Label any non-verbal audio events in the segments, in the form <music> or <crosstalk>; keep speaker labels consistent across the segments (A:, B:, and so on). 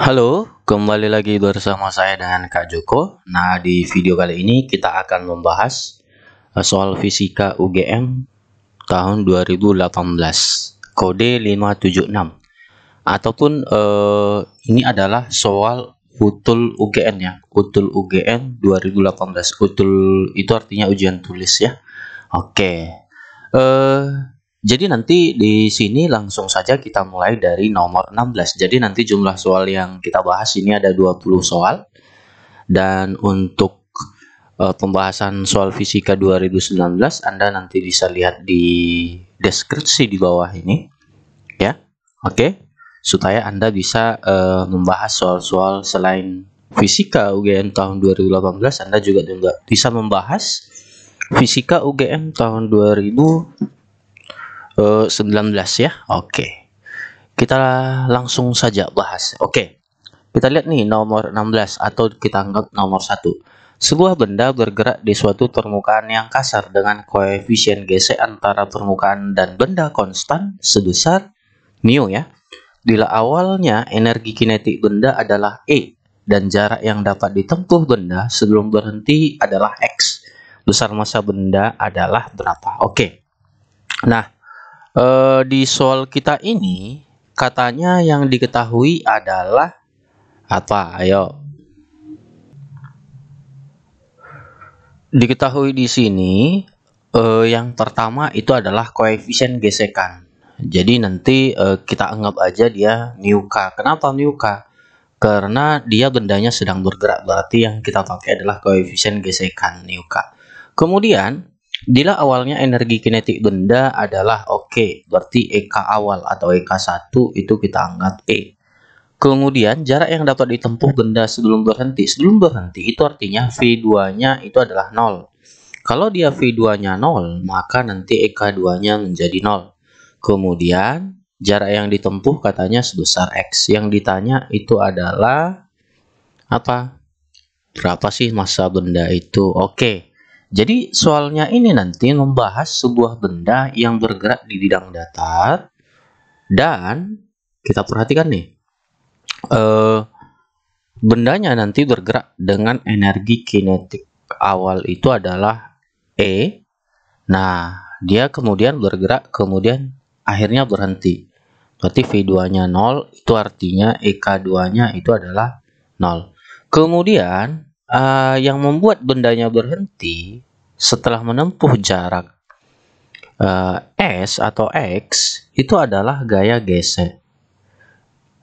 A: Halo, kembali lagi bersama saya dengan Kak Joko. Nah, di video kali ini kita akan membahas eh, soal fisika UGM tahun 2018, kode 576. Ataupun eh, ini adalah soal Utul UGN ya. Utul UGN 2018. Utul itu artinya ujian tulis ya. Oke. Okay. Eh, jadi nanti di sini langsung saja kita mulai dari nomor 16. Jadi nanti jumlah soal yang kita bahas ini ada 20 soal. Dan untuk uh, pembahasan soal fisika 2019 Anda nanti bisa lihat di deskripsi di bawah ini. Ya. Oke. Okay supaya Anda bisa uh, membahas soal-soal selain fisika UGM tahun 2018 Anda juga juga bisa membahas fisika UGM tahun 2019 eh, ya oke okay. kita langsung saja bahas oke okay. kita lihat nih nomor 16 atau kita anggap nomor 1. sebuah benda bergerak di suatu permukaan yang kasar dengan koefisien gesek antara permukaan dan benda konstan sebesar mu ya bila awalnya energi kinetik benda adalah E dan jarak yang dapat ditempuh benda sebelum berhenti adalah X. Besar massa benda adalah berapa? Oke. Okay. Nah, e, di soal kita ini katanya yang diketahui adalah apa? Ayo. Diketahui di sini e, yang pertama itu adalah koefisien gesekan. Jadi nanti uh, kita anggap aja dia new K. Kenapa new K? Karena dia bendanya sedang bergerak, berarti yang kita pakai adalah koefisien gesekan new K. Kemudian, bila awalnya energi kinetik benda adalah oke, berarti EK awal atau EK1 itu kita anggap E. Kemudian jarak yang dapat ditempuh benda sebelum berhenti. Sebelum berhenti itu artinya V2-nya itu adalah 0. Kalau dia V2-nya 0, maka nanti EK2-nya menjadi 0. Kemudian jarak yang ditempuh katanya sebesar X. Yang ditanya itu adalah apa? Berapa sih masa benda itu? Oke. Jadi soalnya ini nanti membahas sebuah benda yang bergerak di bidang datar dan kita perhatikan nih. Eh bendanya nanti bergerak dengan energi kinetik awal itu adalah E. Nah, dia kemudian bergerak kemudian akhirnya berhenti. Berarti V2-nya 0, itu artinya EK2-nya itu adalah 0. Kemudian, uh, yang membuat bendanya berhenti setelah menempuh jarak uh, S atau X, itu adalah gaya gesek.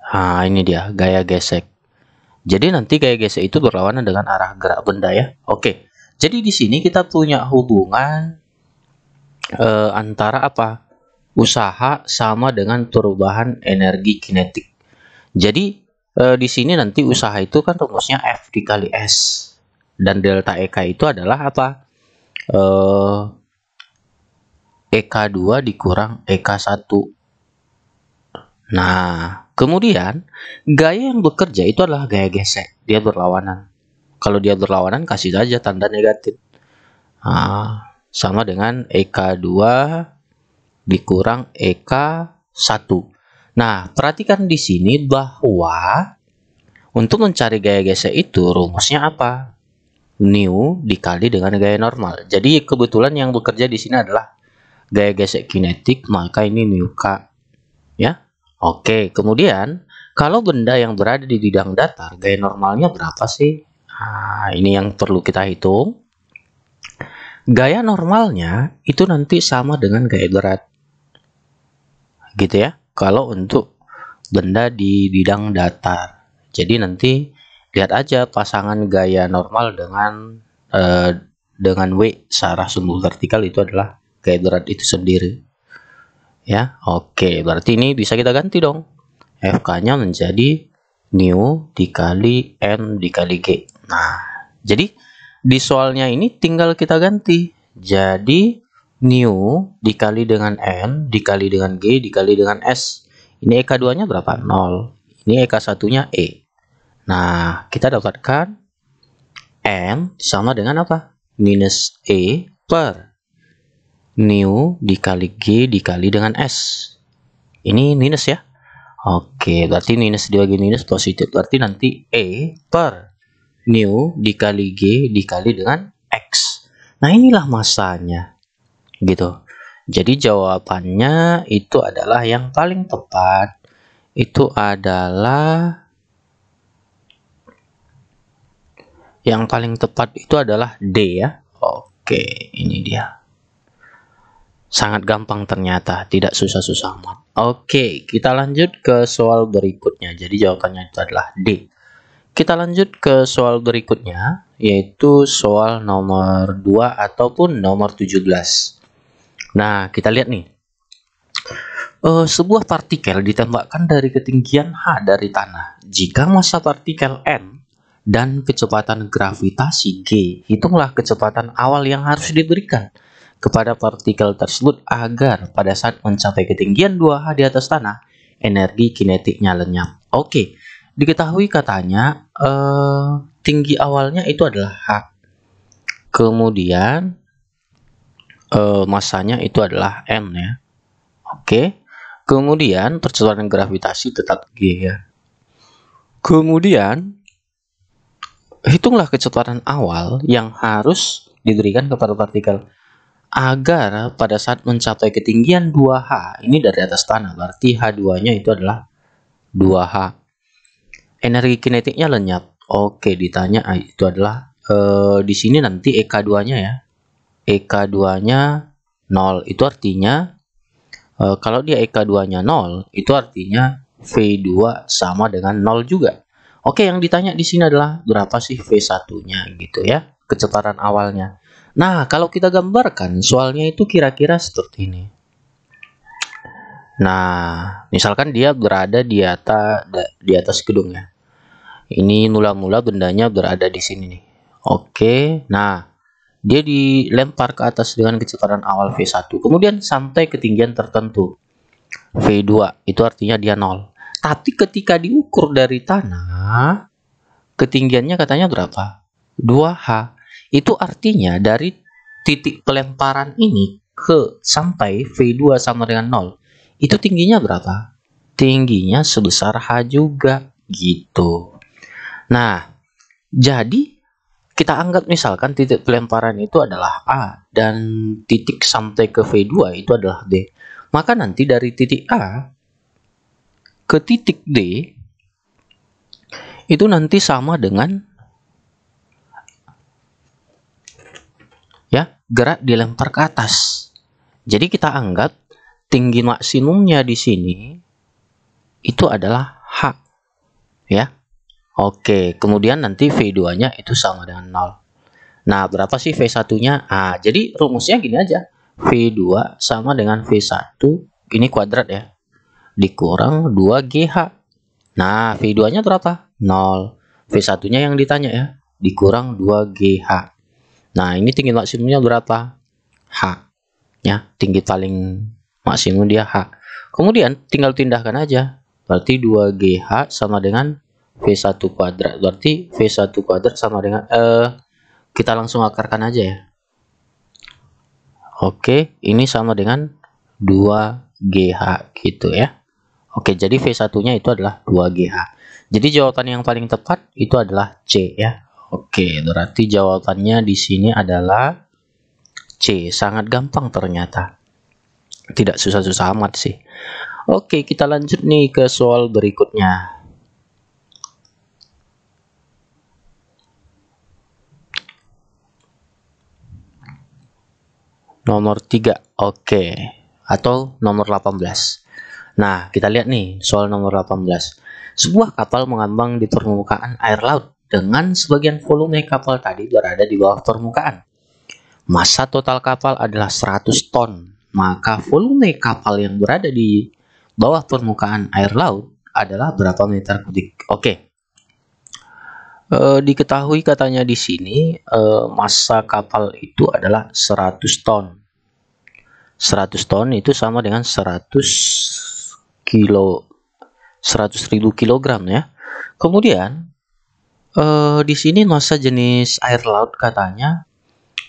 A: Nah, ini dia, gaya gesek. Jadi nanti gaya gesek itu berlawanan dengan arah gerak benda ya. Oke, jadi di sini kita punya hubungan uh, antara apa? usaha sama dengan perubahan energi kinetik. Jadi e, di sini nanti usaha itu kan rumusnya F dikali S dan delta EK itu adalah apa? Eh, e, EK2 dikurang EK1. Nah, kemudian gaya yang bekerja itu adalah gaya gesek. Dia berlawanan. Kalau dia berlawanan, kasih saja tanda negatif. Nah, sama dengan EK2 dikurang EK 1. Nah, perhatikan di sini bahwa untuk mencari gaya gesek itu rumusnya apa? New dikali dengan gaya normal. Jadi kebetulan yang bekerja di sini adalah gaya gesek kinetik, maka ini new K. Ya. Oke, kemudian kalau benda yang berada di bidang datar, gaya normalnya berapa sih? Nah, ini yang perlu kita hitung. Gaya normalnya itu nanti sama dengan gaya berat gitu ya kalau untuk benda di bidang datar jadi nanti lihat aja pasangan gaya normal dengan eh, dengan W searah sumbu vertikal itu adalah gaya berat itu sendiri ya oke berarti ini bisa kita ganti dong FK nya menjadi new dikali N dikali G nah jadi di soalnya ini tinggal kita ganti jadi new dikali dengan n dikali dengan g dikali dengan s. Ini EK2-nya berapa? nol Ini EK1-nya E. Nah, kita dapatkan n sama dengan apa? Minus E per new dikali G dikali dengan S. Ini minus ya. Oke, berarti minus g minus positif. Berarti nanti E per new dikali G dikali dengan X. Nah, inilah masanya gitu. Jadi jawabannya itu adalah yang paling tepat itu adalah yang paling tepat itu adalah D ya. Oke, ini dia. Sangat gampang ternyata, tidak susah-susah amat. Oke, kita lanjut ke soal berikutnya. Jadi jawabannya itu adalah D. Kita lanjut ke soal berikutnya, yaitu soal nomor 2 ataupun nomor 17. Nah, kita lihat nih. Uh, sebuah partikel ditembakkan dari ketinggian h dari tanah. Jika massa partikel m dan kecepatan gravitasi g, hitunglah kecepatan awal yang harus diberikan kepada partikel tersebut agar pada saat mencapai ketinggian 2h di atas tanah, energi kinetiknya lenyap. Oke, diketahui katanya uh, tinggi awalnya itu adalah h. Kemudian e, masanya itu adalah N ya. Oke. Kemudian terciptanya gravitasi tetap G ya. Kemudian hitunglah kecepatan awal yang harus diberikan kepada partikel agar pada saat mencapai ketinggian 2H ini dari atas tanah berarti H2-nya itu adalah 2H. Energi kinetiknya lenyap. Oke, ditanya ah, itu adalah e, di sini nanti EK2-nya ya. EK2-nya 0. Itu artinya e, kalau dia EK2-nya 0, itu artinya V2 sama dengan 0 juga. Oke, yang ditanya di sini adalah berapa sih V1-nya gitu ya, kecepatan awalnya. Nah, kalau kita gambarkan soalnya itu kira-kira seperti ini. Nah, misalkan dia berada di atas di atas gedungnya. Ini mula-mula bendanya berada di sini nih. Oke. Nah, dia dilempar ke atas dengan kecepatan awal V1 kemudian sampai ketinggian tertentu V2 itu artinya dia nol tapi ketika diukur dari tanah ketinggiannya katanya berapa 2H itu artinya dari titik pelemparan ini ke sampai V2 sama dengan 0 itu tingginya berapa tingginya sebesar H juga gitu nah jadi kita anggap misalkan titik pelemparan itu adalah A dan titik sampai ke V2 itu adalah D. Maka nanti dari titik A ke titik D itu nanti sama dengan ya, gerak dilempar ke atas. Jadi kita anggap tinggi maksimumnya di sini itu adalah H. Ya. Oke, kemudian nanti V2-nya itu sama dengan 0. Nah, berapa sih V1-nya? Ah, jadi rumusnya gini aja. V2 sama dengan V1, ini kuadrat ya, dikurang 2GH. Nah, V2-nya berapa? 0. V1-nya yang ditanya ya, dikurang 2GH. Nah, ini tinggi maksimumnya berapa? H. Ya, tinggi paling maksimum dia H. Kemudian tinggal tindahkan aja. Berarti 2GH sama dengan V1 kuadrat. Berarti V1 kuadrat sama dengan eh kita langsung akarkan aja ya. Oke, ini sama dengan 2GH gitu ya. Oke, jadi V1-nya itu adalah 2GH. Jadi jawaban yang paling tepat itu adalah C ya. Oke, berarti jawabannya di sini adalah C. Sangat gampang ternyata. Tidak susah-susah amat sih. Oke, kita lanjut nih ke soal berikutnya. nomor 3 oke okay. atau nomor 18 nah kita lihat nih soal nomor 18 sebuah kapal mengambang di permukaan air laut dengan sebagian volume kapal tadi berada di bawah permukaan masa total kapal adalah 100 ton maka volume kapal yang berada di bawah permukaan air laut adalah berapa meter kubik oke okay. Eh, diketahui katanya di sini e, eh, massa kapal itu adalah 100 ton. 100 ton itu sama dengan 100 kilo 100 ribu kilogram ya. Kemudian e, di sini masa jenis air laut katanya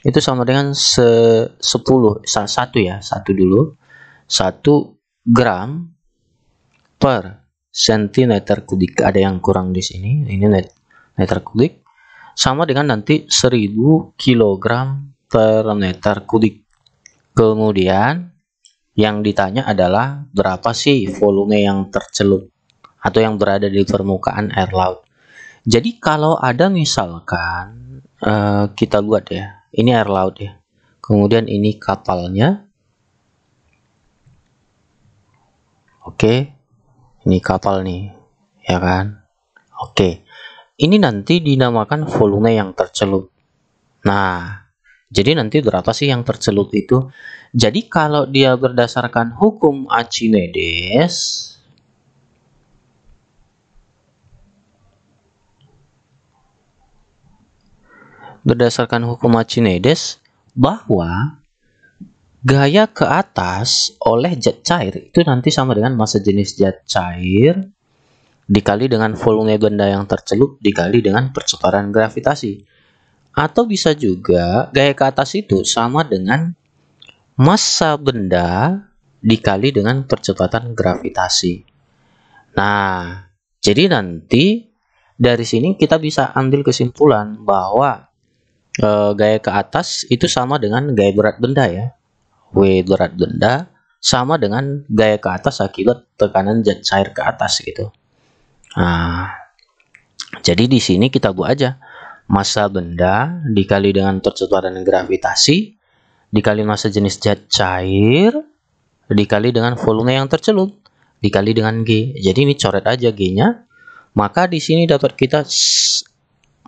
A: itu sama dengan se 10 satu ya satu dulu satu gram per sentimeter kubik ada yang kurang di sini ini meter kubik sama dengan nanti 1000 kg per meter kubik kemudian yang ditanya adalah berapa sih volume yang tercelup atau yang berada di permukaan air laut jadi kalau ada misalkan uh, kita buat ya ini air laut ya kemudian ini kapalnya oke okay. ini kapal nih ya kan oke okay ini nanti dinamakan volume yang tercelup. Nah, jadi nanti berapa sih yang tercelup itu? Jadi kalau dia berdasarkan hukum Archimedes, berdasarkan hukum Archimedes bahwa gaya ke atas oleh zat cair itu nanti sama dengan massa jenis zat cair dikali dengan volume benda yang tercelup dikali dengan percepatan gravitasi. Atau bisa juga gaya ke atas itu sama dengan massa benda dikali dengan percepatan gravitasi. Nah, jadi nanti dari sini kita bisa ambil kesimpulan bahwa e, gaya ke atas itu sama dengan gaya berat benda ya. W berat benda sama dengan gaya ke atas akibat tekanan jet cair ke atas gitu. Nah, jadi di sini kita buat aja masa benda dikali dengan dan gravitasi dikali masa jenis zat cair dikali dengan volume yang tercelup dikali dengan G. Jadi ini coret aja G-nya. Maka di sini dapat kita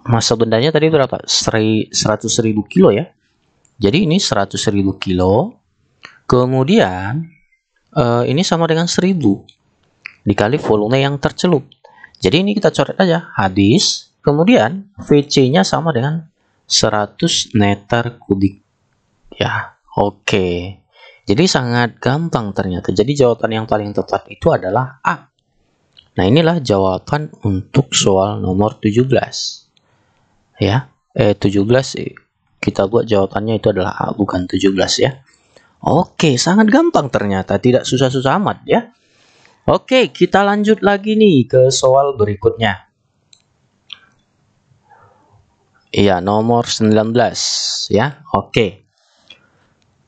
A: masa bendanya tadi berapa? 100.000 kilo ya. Jadi ini 100.000 kilo. Kemudian eh, ini sama dengan 1000 dikali volume yang tercelup. Jadi ini kita coret aja hadis, kemudian VC-nya sama dengan 100 meter kubik. Ya, oke. Okay. Jadi sangat gampang ternyata. Jadi jawaban yang paling tepat itu adalah A. Nah, inilah jawaban untuk soal nomor 17. Ya, eh 17 eh, kita buat jawabannya itu adalah A bukan 17 ya. Oke, sangat gampang ternyata, tidak susah-susah amat ya. Oke, kita lanjut lagi nih ke soal berikutnya. Iya, nomor 19 ya. Oke.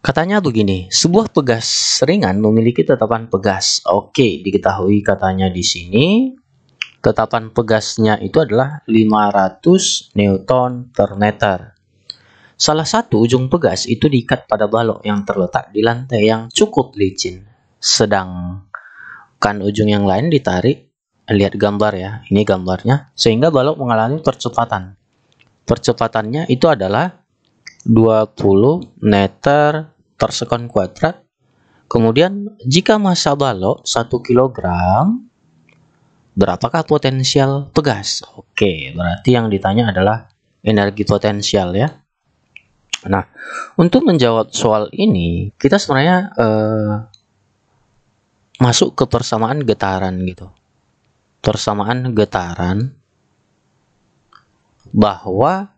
A: Katanya begini, sebuah pegas ringan memiliki tetapan pegas. Oke, diketahui katanya di sini tetapan pegasnya itu adalah 500 Newton per meter. Salah satu ujung pegas itu diikat pada balok yang terletak di lantai yang cukup licin. Sedang tekan ujung yang lain ditarik lihat gambar ya ini gambarnya sehingga balok mengalami percepatan percepatannya itu adalah 20 meter persekon kuadrat kemudian jika massa balok 1 kg berapakah potensial pegas oke berarti yang ditanya adalah energi potensial ya nah untuk menjawab soal ini kita sebenarnya eh, masuk ke persamaan getaran gitu. Persamaan getaran bahwa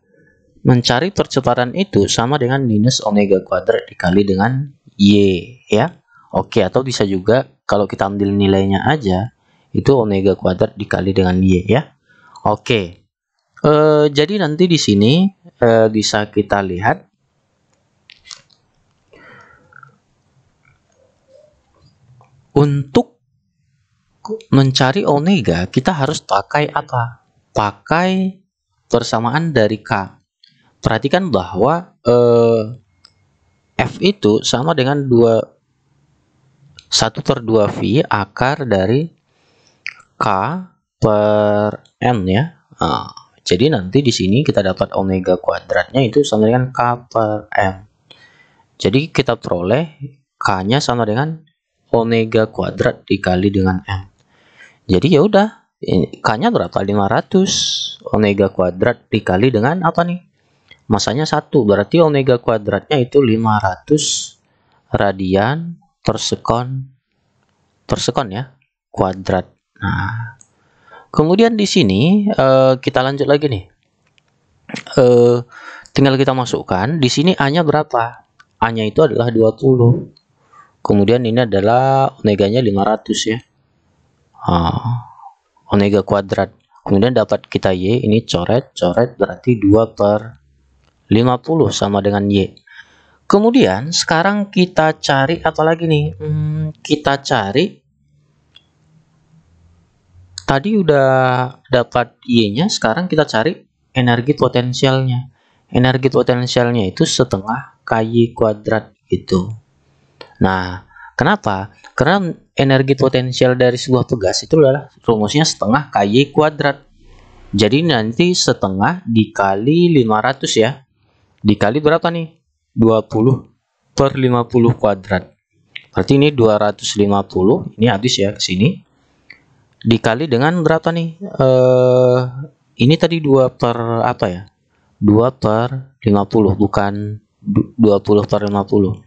A: mencari percepatan itu sama dengan minus omega kuadrat dikali dengan y ya. Oke, atau bisa juga kalau kita ambil nilainya aja itu omega kuadrat dikali dengan y ya. Oke. E, jadi nanti di sini e, bisa kita lihat untuk mencari omega kita harus pakai apa? Pakai persamaan dari K. Perhatikan bahwa eh, F itu sama dengan 2 1 per 2V akar dari K per N ya. Nah, jadi nanti di sini kita dapat omega kuadratnya itu sama dengan K per m. Jadi kita peroleh K-nya sama dengan omega kuadrat dikali dengan m. Jadi ya udah, k-nya berapa? 500 omega kuadrat dikali dengan apa nih? Masanya satu, berarti omega kuadratnya itu 500 radian per sekon ya, kuadrat. Nah, kemudian di sini uh, kita lanjut lagi nih. Uh, tinggal kita masukkan di sini a-nya berapa? A-nya itu adalah 20 kemudian ini adalah omeganya 500 ya ah, omega kuadrat kemudian dapat kita Y ini coret coret berarti 2 per 50 sama dengan Y kemudian sekarang kita cari apa lagi nih hmm, kita cari tadi udah dapat Y nya sekarang kita cari energi potensialnya energi potensialnya itu setengah KY kuadrat gitu Nah, kenapa? Karena energi potensial dari sebuah tugas itu adalah rumusnya setengah KY kuadrat. Jadi nanti setengah dikali 500 ya. Dikali berapa nih? 20 per 50 kuadrat. Berarti ini 250, ini habis ya ke sini. Dikali dengan berapa nih? Eh ini tadi 2 per apa ya? 2 per 50 bukan 20 per 50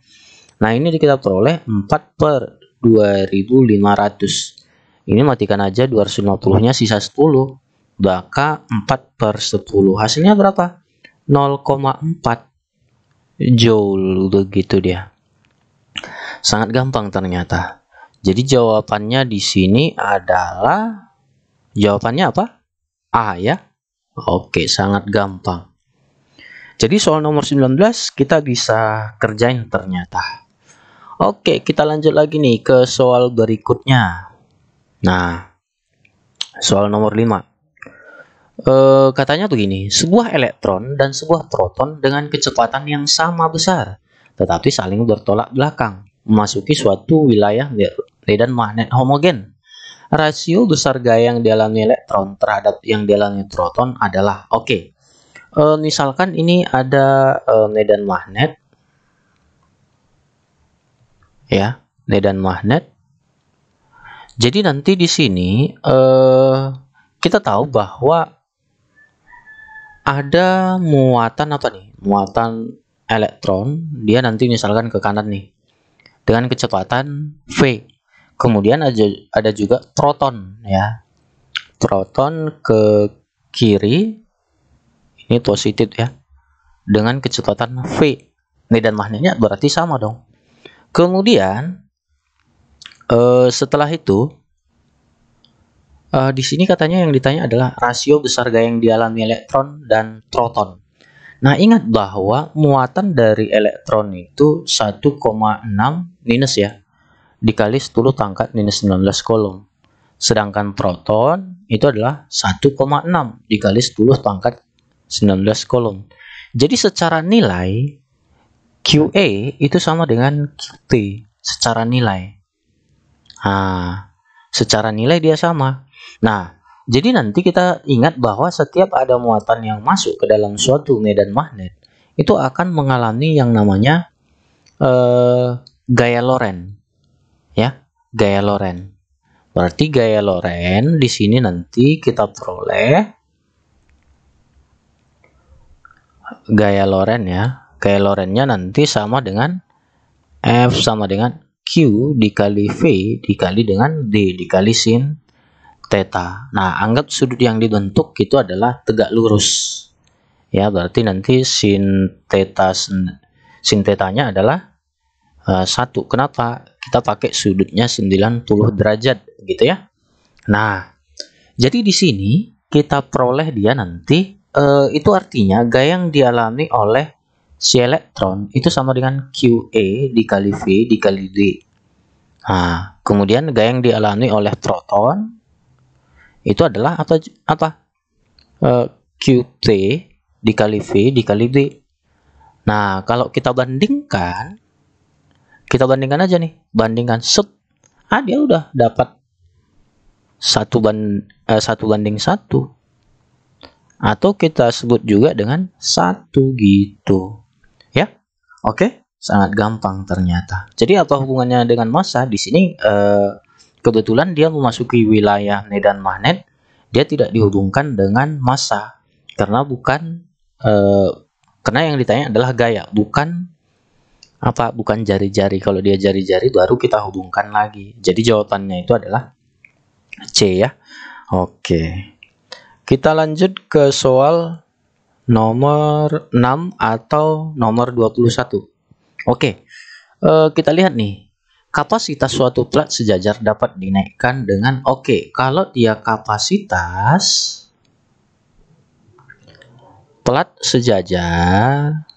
A: Nah ini kita peroleh 4 per 2500. Ini matikan aja 250 nya sisa 10. Maka 4 per 10 hasilnya berapa? 0,4 joule begitu dia. Sangat gampang ternyata. Jadi jawabannya di sini adalah jawabannya apa? A ya. Oke, sangat gampang. Jadi soal nomor 19 kita bisa kerjain ternyata. Oke, kita lanjut lagi nih ke soal berikutnya. Nah, soal nomor 5. E, eh, katanya tuh gini, sebuah elektron dan sebuah proton dengan kecepatan yang sama besar, tetapi saling bertolak belakang, memasuki suatu wilayah medan magnet homogen. Rasio besar gaya yang dialami elektron terhadap yang dialami proton adalah oke. Okay, eh, misalkan ini ada e, medan magnet ya medan magnet jadi nanti di sini eh, kita tahu bahwa ada muatan apa nih muatan elektron dia nanti misalkan ke kanan nih dengan kecepatan v kemudian ada, ada juga proton ya proton ke kiri ini positif ya dengan kecepatan v medan magnetnya berarti sama dong Kemudian uh, setelah itu uh, di sini katanya yang ditanya adalah rasio besar gaya yang dialami elektron dan proton. Nah, ingat bahwa muatan dari elektron itu 1,6 minus ya, dikali 10 pangkat minus 19 kolom. Sedangkan proton itu adalah 1,6 dikali 10 pangkat 19 kolom. Jadi secara nilai QA itu sama dengan QT secara nilai. Nah, secara nilai dia sama. Nah, jadi nanti kita ingat bahwa setiap ada muatan yang masuk ke dalam suatu medan magnet, itu akan mengalami yang namanya eh, gaya Loren, Ya, gaya Loren. Berarti gaya Loren di sini nanti kita peroleh gaya Loren ya. Lorentznya nanti sama dengan F sama dengan Q dikali V dikali dengan D dikali sin theta. Nah, anggap sudut yang dibentuk itu adalah tegak lurus. Ya, berarti nanti sin theta sin tetanya adalah eh, satu. Kenapa? Kita pakai sudutnya 90 derajat gitu ya. Nah, jadi di sini kita peroleh dia nanti uh, itu artinya gaya yang dialami oleh si elektron itu sama dengan QA dikali V dikali D. Nah, kemudian gaya yang dialami oleh proton itu adalah atau apa? E, QT dikali V dikali D. Nah, kalau kita bandingkan kita bandingkan aja nih, bandingkan set ah dia udah dapat satu ban eh, satu banding satu atau kita sebut juga dengan satu gitu. Oke, sangat gampang ternyata. Jadi apa hubungannya dengan massa? Di sini eh, kebetulan dia memasuki wilayah medan magnet, dia tidak dihubungkan dengan massa karena bukan eh, karena yang ditanya adalah gaya, bukan apa bukan jari-jari. Kalau dia jari-jari baru kita hubungkan lagi. Jadi jawabannya itu adalah C ya. Oke. Kita lanjut ke soal nomor 6 atau nomor 21. Oke, uh, kita lihat nih. Kapasitas suatu plat sejajar dapat dinaikkan dengan oke. Okay. Kalau dia kapasitas plat sejajar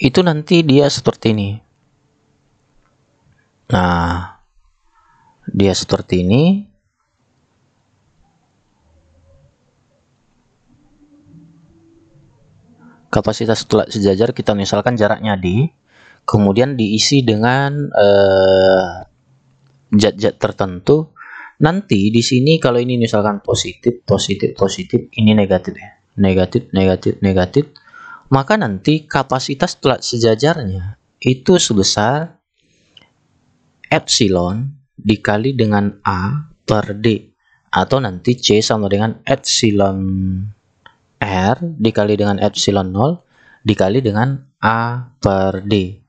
A: itu nanti dia seperti ini. Nah, dia seperti ini. kapasitas tolak sejajar kita misalkan jaraknya di kemudian diisi dengan eh, zat-zat uh, tertentu nanti di sini kalau ini misalkan positif positif positif ini negatif ya negatif negatif negatif maka nanti kapasitas tolak sejajarnya itu sebesar epsilon dikali dengan A per D atau nanti C sama dengan epsilon R dikali dengan epsilon 0 dikali dengan A per D.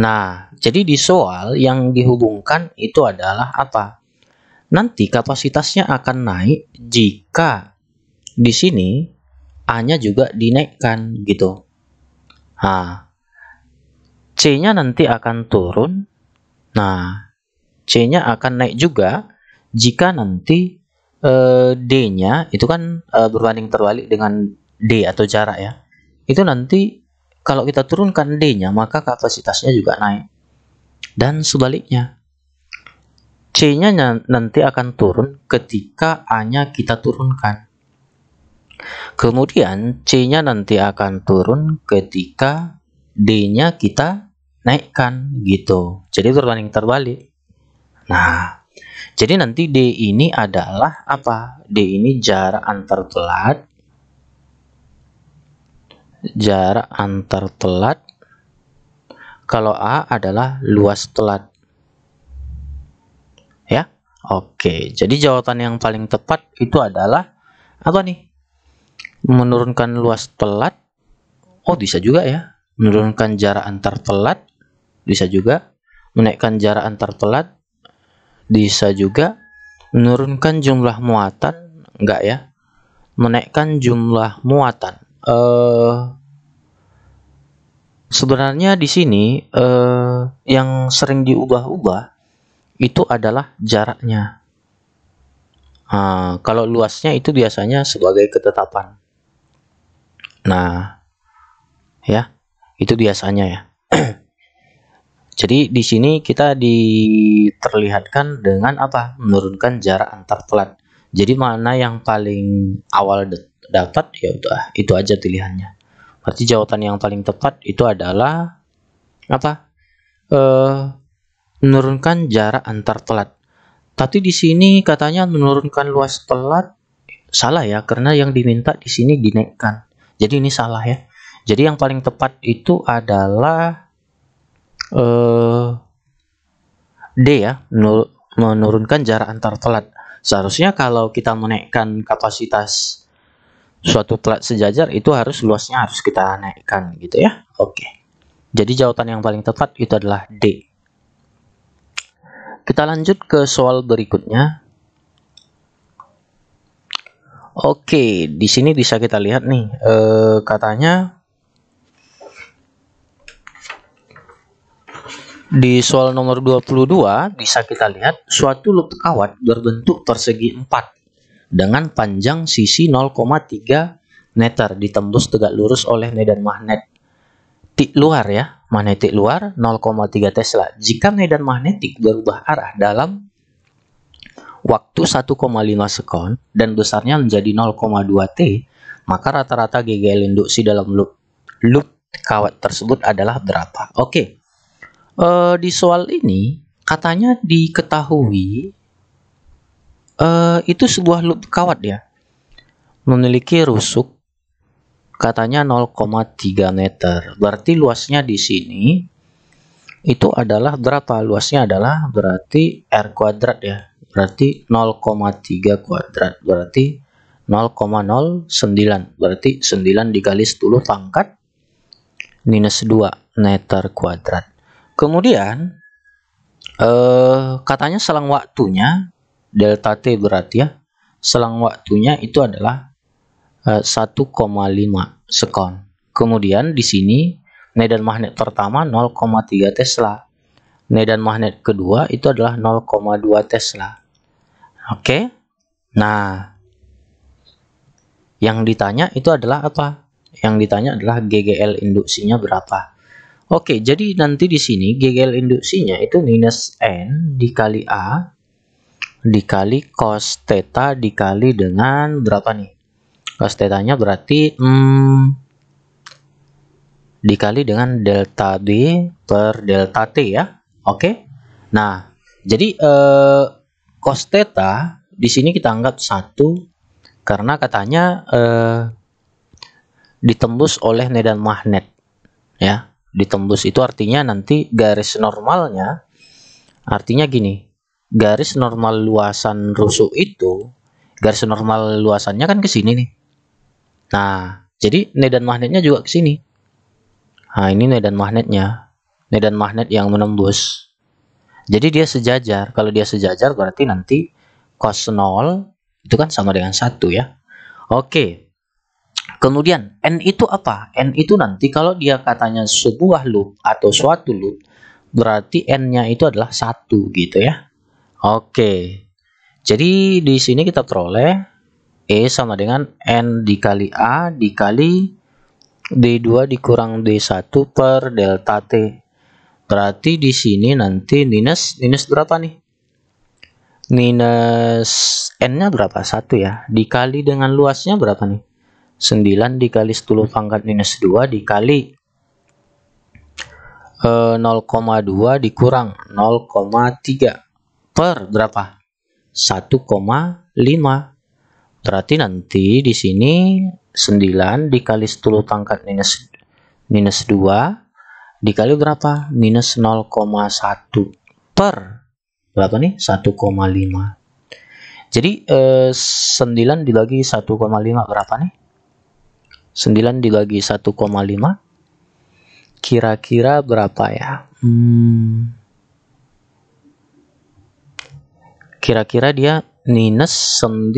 A: Nah, jadi di soal yang dihubungkan itu adalah apa? Nanti kapasitasnya akan naik jika di sini A-nya juga dinaikkan gitu. Nah, C-nya nanti akan turun. Nah, C-nya akan naik juga jika nanti Eh, D-nya itu kan eh, berbanding terbalik dengan D atau jarak ya. Itu nanti kalau kita turunkan D-nya maka kapasitasnya juga naik. Dan sebaliknya. C-nya nanti akan turun ketika A-nya kita turunkan. Kemudian C-nya nanti akan turun ketika D-nya kita naikkan gitu. Jadi berbanding terbalik. Nah, jadi nanti D ini adalah apa? D ini jarak antar telat jarak antar telat kalau A adalah luas telat. Ya. Oke, jadi jawaban yang paling tepat itu adalah apa nih? Menurunkan luas telat. Oh, bisa juga ya. Menurunkan jarak antar telat bisa juga. Menaikkan jarak antar telat bisa juga menurunkan jumlah muatan enggak ya menaikkan jumlah muatan uh, sebenarnya di sini uh, yang sering diubah-ubah itu adalah jaraknya uh, kalau luasnya itu biasanya sebagai ketetapan nah ya itu biasanya ya <clears throat> Jadi di sini kita diterlihatkan dengan apa? Menurunkan jarak antar plat. Jadi mana yang paling awal dapat ya udah itu aja pilihannya. Berarti jawaban yang paling tepat itu adalah apa? Eh, menurunkan jarak antar pelat. Tapi di sini katanya menurunkan luas pelat salah ya karena yang diminta di sini dinaikkan. Jadi ini salah ya. Jadi yang paling tepat itu adalah Eh, D ya, menurunkan jarak antar telat. Seharusnya kalau kita menaikkan kapasitas suatu telat sejajar itu harus luasnya harus kita naikkan gitu ya. Oke. Jadi jawaban yang paling tepat itu adalah D. Kita lanjut ke soal berikutnya. Oke, di sini bisa kita lihat nih, e, katanya Di soal nomor 22 bisa kita lihat suatu loop kawat berbentuk persegi 4 dengan panjang sisi 0,3 meter ditembus tegak lurus oleh medan magnet tik luar ya, magnetik luar 0,3 Tesla. Jika medan magnetik berubah arah dalam waktu 1,5 sekon dan besarnya menjadi 0,2 T, maka rata-rata GGL induksi dalam loop loop kawat tersebut adalah berapa? Oke. Okay uh, di soal ini katanya diketahui uh, itu sebuah loop kawat ya memiliki rusuk katanya 0,3 meter berarti luasnya di sini itu adalah berapa luasnya adalah berarti R kuadrat ya berarti 0,3 kuadrat berarti 0,09 berarti 9 dikali 10 pangkat minus 2 meter kuadrat Kemudian eh, katanya selang waktunya delta t berarti ya selang waktunya itu adalah eh, 1,5 sekon. Kemudian di sini medan magnet pertama 0,3 Tesla. Medan magnet kedua itu adalah 0,2 Tesla. Oke. Nah, yang ditanya itu adalah apa? Yang ditanya adalah GGL induksinya berapa? Oke, jadi nanti di sini GGL induksinya itu minus N dikali A dikali cos theta dikali dengan berapa nih? Cos tetanya berarti hmm, dikali dengan delta D per delta T ya. Oke. Nah, jadi eh, cos theta di sini kita anggap satu karena katanya eh, ditembus oleh medan magnet ya ditembus itu artinya nanti garis normalnya artinya gini garis normal luasan rusuk itu garis normal luasannya kan ke sini nih nah jadi medan magnetnya juga ke sini nah ini medan magnetnya medan magnet yang menembus jadi dia sejajar kalau dia sejajar berarti nanti cos 0 itu kan sama dengan satu ya oke Kemudian n itu apa? n itu nanti kalau dia katanya sebuah loop atau suatu loop, berarti n-nya itu adalah satu gitu ya. Oke. Jadi di sini kita peroleh e sama dengan n dikali a dikali d2 dikurang d1 per delta t. Berarti di sini nanti minus minus berapa nih? Minus n-nya berapa? satu ya. Dikali dengan luasnya berapa nih? 9 dikali 10 pangkat minus 2 dikali eh, 0,2 dikurang 0,3 per berapa? 1,5 berarti nanti di sini 9 dikali 10 pangkat minus minus 2 dikali berapa? minus 0,1 per berapa nih? 1,5 jadi eh, 9 dibagi 1,5 berapa nih? 9 dibagi 1,5 kira-kira berapa ya hmm. kira-kira dia minus 9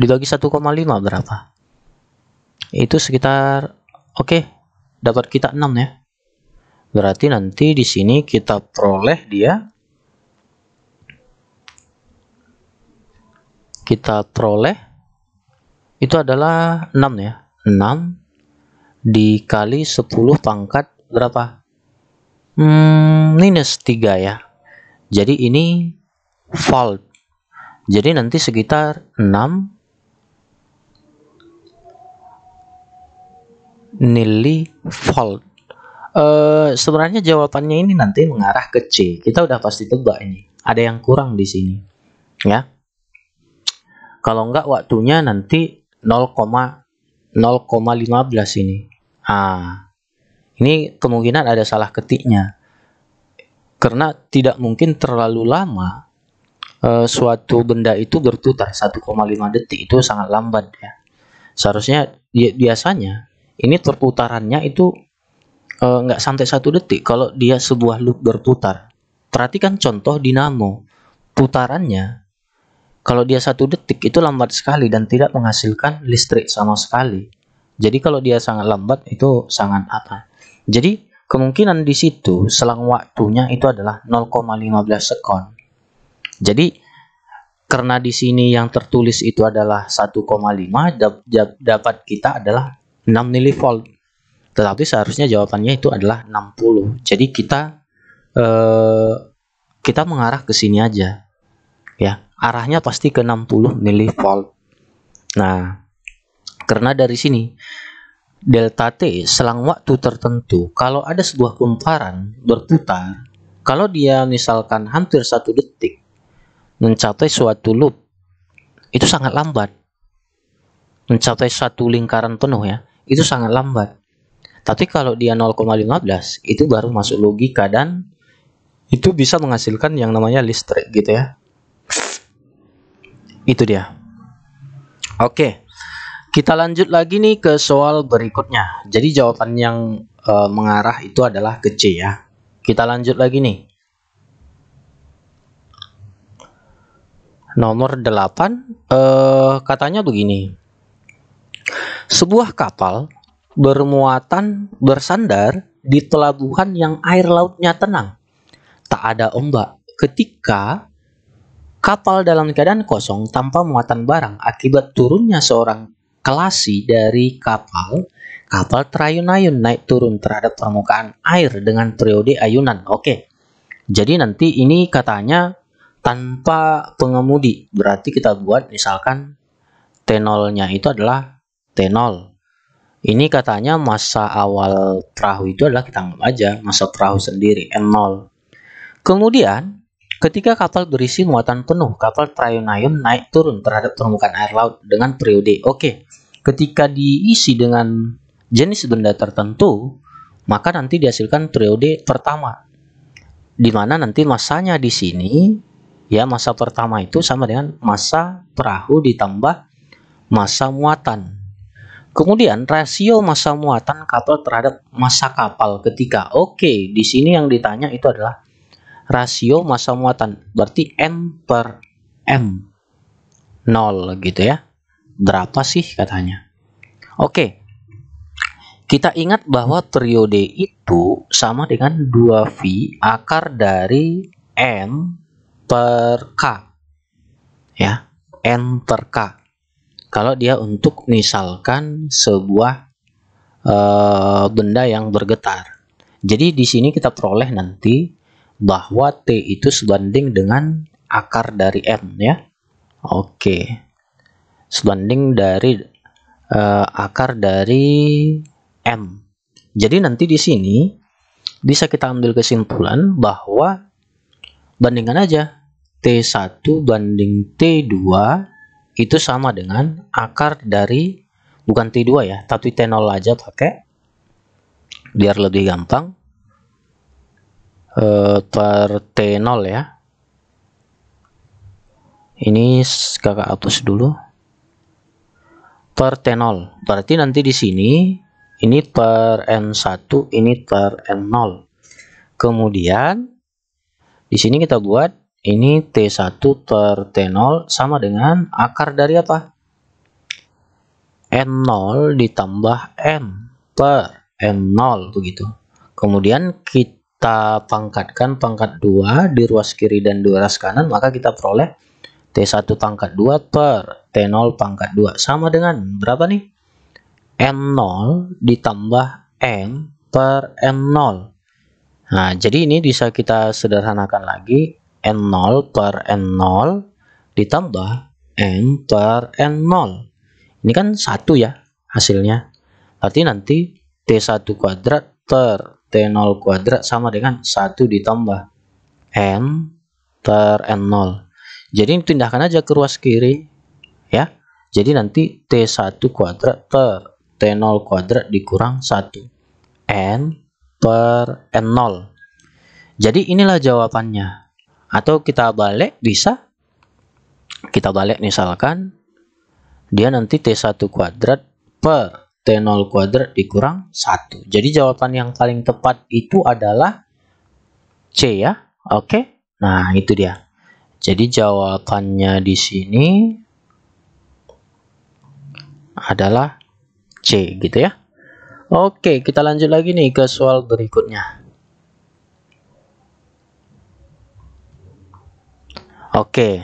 A: dibagi 1,5 berapa itu sekitar oke okay, dapat kita 6 ya berarti nanti di sini kita peroleh dia kita peroleh itu adalah 6 ya 6 dikali 10 pangkat berapa hmm, minus 3 ya jadi ini volt jadi nanti sekitar 6 milivolt Uh, eh, sebenarnya jawabannya ini nanti mengarah ke C. Kita udah pasti tebak ini. Ada yang kurang di sini. Ya. Kalau enggak waktunya nanti 0,0,15 ini. Ah, ini kemungkinan ada salah ketiknya. Karena tidak mungkin terlalu lama eh, suatu benda itu berputar 1,5 detik itu sangat lambat ya. Seharusnya ya, biasanya ini perputarannya itu eh, nggak eh, sampai satu detik kalau dia sebuah loop berputar. Perhatikan contoh dinamo, putarannya kalau dia satu detik itu lambat sekali dan tidak menghasilkan listrik sama sekali. Jadi kalau dia sangat lambat itu sangat apa? Jadi kemungkinan di situ selang waktunya itu adalah 0,15 sekon. Jadi karena di sini yang tertulis itu adalah 1,5 dapat kita adalah 6 milivolt tetapi seharusnya jawabannya itu adalah 60 jadi kita eh, kita mengarah ke sini aja ya arahnya pasti ke 60 mV. Nah, karena dari sini delta T selang waktu tertentu kalau ada sebuah kumparan berputar, kalau dia misalkan hampir satu detik mencapai suatu loop itu sangat lambat. Mencapai satu lingkaran penuh ya, itu sangat lambat. Tapi kalau dia 0,15 itu baru masuk logika dan itu bisa menghasilkan yang namanya listrik gitu ya. Itu dia. Oke. Kita lanjut lagi nih ke soal berikutnya. Jadi jawaban yang e, mengarah itu adalah ke C ya. Kita lanjut lagi nih. Nomor 8 e, katanya begini. Sebuah kapal bermuatan bersandar di pelabuhan yang air lautnya tenang. Tak ada ombak. Ketika Kapal dalam keadaan kosong tanpa muatan barang akibat turunnya seorang kelasi dari kapal. Kapal terayun-ayun naik turun terhadap permukaan air dengan periode ayunan. Oke, jadi nanti ini katanya tanpa pengemudi. Berarti kita buat misalkan T0-nya itu adalah T0. Ini katanya masa awal perahu itu adalah kita anggap aja masa perahu sendiri N0. Kemudian Ketika kapal berisi muatan penuh, kapal Trionarium naik turun terhadap permukaan air laut dengan periode. Oke, ketika diisi dengan jenis benda tertentu, maka nanti dihasilkan periode pertama. Di mana nanti masanya di sini, ya masa pertama itu sama dengan masa perahu ditambah masa muatan. Kemudian rasio masa muatan kapal terhadap masa kapal ketika. Oke, di sini yang ditanya itu adalah rasio masa muatan berarti M per M 0 gitu ya berapa sih katanya oke kita ingat bahwa periode itu sama dengan 2V akar dari M per K ya N per K kalau dia untuk misalkan sebuah e, benda yang bergetar jadi di sini kita peroleh nanti bahwa T itu sebanding dengan akar dari m ya. Oke. Sebanding dari uh, akar dari m Jadi nanti di sini bisa kita ambil kesimpulan bahwa bandingkan aja T1 banding T2 itu sama dengan akar dari bukan T2 ya, tapi T0 aja pakai biar lebih gampang. Per eh, t0 ya ini kakak hapus dulu Per t0 berarti nanti di sini ini per n1 ini per n0 kemudian di sini kita buat ini T1 per T0 sama dengan akar dari apa? N0 ditambah N per N0 begitu. Kemudian kita kita pangkatkan pangkat 2 di ruas kiri dan di ruas kanan maka kita peroleh T1 pangkat 2 per T0 pangkat 2 sama dengan berapa nih? N0 ditambah M per N0 nah jadi ini bisa kita sederhanakan lagi N0 per N0 ditambah M per N0 ini kan satu ya hasilnya berarti nanti T1 kuadrat per T0 kuadrat sama dengan 1 ditambah N per N0. Jadi pindahkan aja ke ruas kiri ya. Jadi nanti T1 kuadrat per T0 kuadrat dikurang 1 N per N0. Jadi inilah jawabannya. Atau kita balik bisa. Kita balik misalkan dia nanti T1 kuadrat per T0 kuadrat dikurang 1. Jadi jawaban yang paling tepat itu adalah C ya. Oke. Nah, itu dia. Jadi jawabannya di sini adalah C gitu ya. Oke, kita lanjut lagi nih ke soal berikutnya. Oke.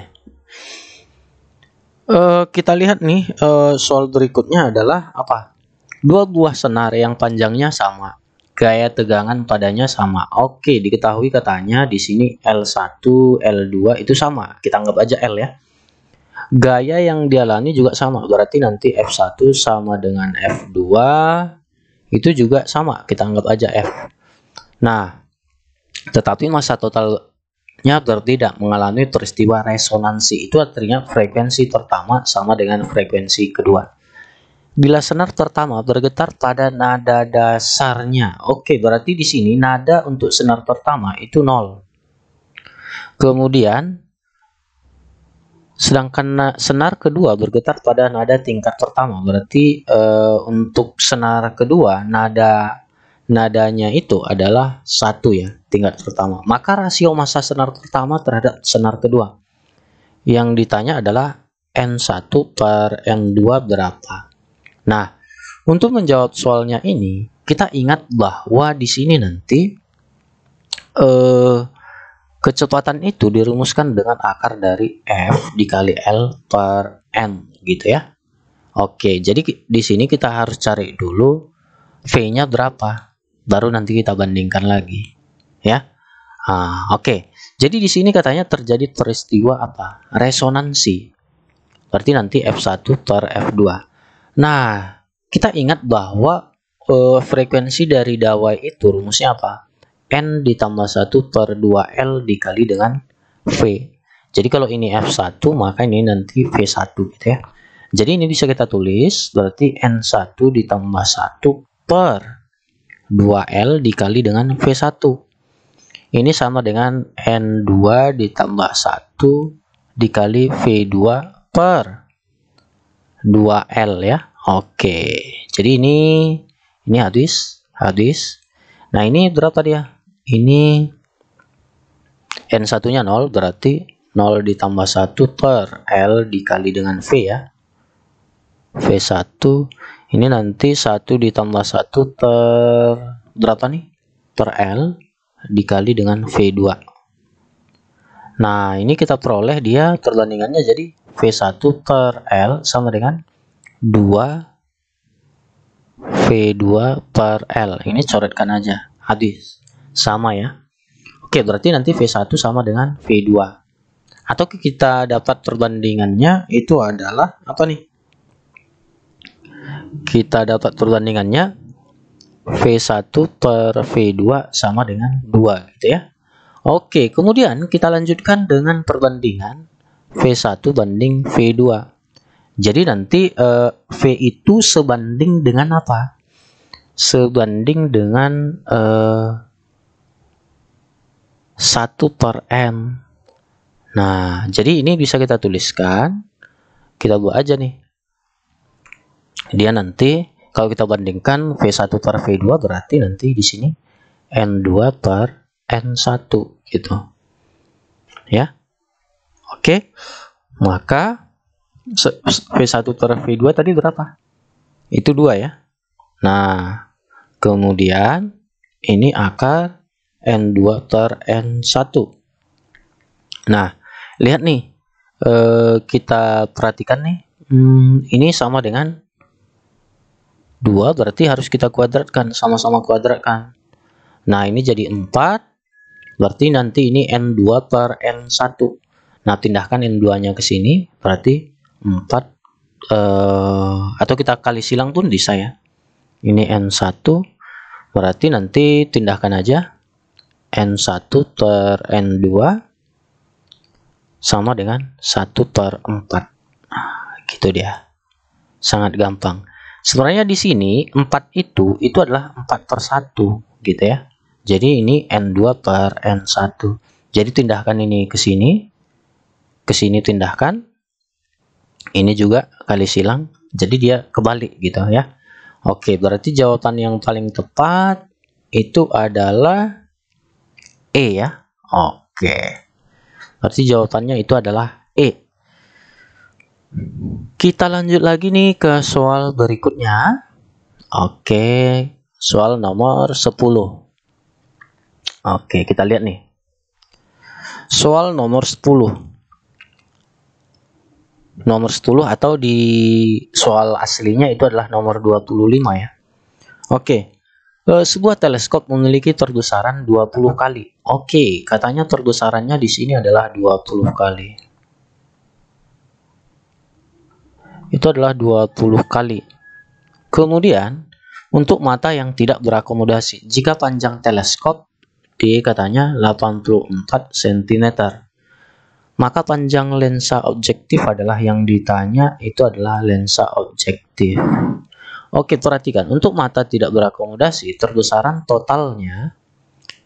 A: Uh, kita lihat nih uh, soal berikutnya adalah apa? Dua buah senar yang panjangnya sama, gaya tegangan padanya sama. Oke, diketahui katanya di sini L1, L2 itu sama. Kita anggap aja L ya. Gaya yang dialami juga sama, berarti nanti F1 sama dengan F2 itu juga sama, kita anggap aja F. Nah, tetapi masa totalnya tidak mengalami peristiwa resonansi itu artinya frekuensi pertama sama dengan frekuensi kedua. Bila senar pertama bergetar pada nada dasarnya. Oke, berarti di sini nada untuk senar pertama itu nol. Kemudian, sedangkan senar kedua bergetar pada nada tingkat pertama. Berarti e, untuk senar kedua, nada nadanya itu adalah satu ya, tingkat pertama. Maka rasio masa senar pertama terhadap senar kedua. Yang ditanya adalah N1 per N2 berapa? Nah, untuk menjawab soalnya ini, kita ingat bahwa di sini nanti eh, kecepatan itu dirumuskan dengan akar dari F dikali L per N gitu ya. Oke, jadi di sini kita harus cari dulu V-nya berapa, baru nanti kita bandingkan lagi ya. Ah, oke. Jadi di sini katanya terjadi peristiwa apa? Resonansi. Berarti nanti F1 per F2. Nah, kita ingat bahwa uh, frekuensi dari dawai itu rumusnya apa? N ditambah 1 per 2L dikali dengan V. Jadi kalau ini F1 maka ini nanti V1 gitu ya. Jadi ini bisa kita tulis berarti N1 ditambah 1 per 2L dikali dengan V1. Ini sama dengan N2 ditambah 1 dikali V2 per 2L ya Oke jadi ini ini hadis hadis nah ini berapa ya. dia ini N satunya 0 berarti 0 ditambah 1 per L dikali dengan V ya V1 ini nanti 1 ditambah 1 per berapa nih per L dikali dengan V2 nah ini kita peroleh dia perbandingannya jadi V1 per L sama dengan 2 V2 per L. Ini coretkan aja. Habis. Sama ya. Oke, berarti nanti V1 sama dengan V2. Atau kita dapat perbandingannya itu adalah apa nih? Kita dapat perbandingannya V1 per V2 sama dengan 2 gitu ya. Oke, kemudian kita lanjutkan dengan perbandingan V1 banding V2. Jadi nanti uh, V itu sebanding dengan apa? Sebanding dengan uh, eh, 1 per M. Nah, jadi ini bisa kita tuliskan. Kita buat aja nih. Dia nanti kalau kita bandingkan V1 per V2 berarti nanti di sini N2 per N1 gitu. Ya. Oke. Okay? Maka V1 per V2 tadi berapa? Itu dua ya. Nah, kemudian ini akar N2 per N1. Nah, lihat nih. Eh, kita perhatikan nih. Hmm, ini sama dengan 2 berarti harus kita kuadratkan. Sama-sama kuadratkan. Nah, ini jadi 4. Berarti nanti ini N2 per N1. Nah, pindahkan yang duanya ke sini berarti 4 eh, atau kita kali silang pun bisa ya. Ini N1 berarti nanti pindahkan aja N1 per N2 sama dengan 1 per 4. Nah, gitu dia. Sangat gampang. Sebenarnya di sini 4 itu itu adalah 4 per 1 gitu ya. Jadi ini N2 per N1. Jadi pindahkan ini ke sini ke sini tindahkan ini juga kali silang jadi dia kebalik gitu ya Oke berarti jawaban yang paling tepat itu adalah E ya Oke berarti jawabannya itu adalah E kita lanjut lagi nih ke soal berikutnya Oke soal nomor 10 Oke kita lihat nih soal nomor 10 nomor 10 atau di soal aslinya itu adalah nomor 25 ya. Oke. Okay. Eh, sebuah teleskop memiliki terbesaran 20 kali. Oke, okay, katanya terbesarannya di sini adalah 20 kali. Itu adalah 20 kali. Kemudian, untuk mata yang tidak berakomodasi, jika panjang teleskop D katanya 84 cm. Maka panjang lensa objektif adalah yang ditanya itu adalah lensa objektif. Oke, perhatikan. Untuk mata tidak berakomodasi, terbesaran totalnya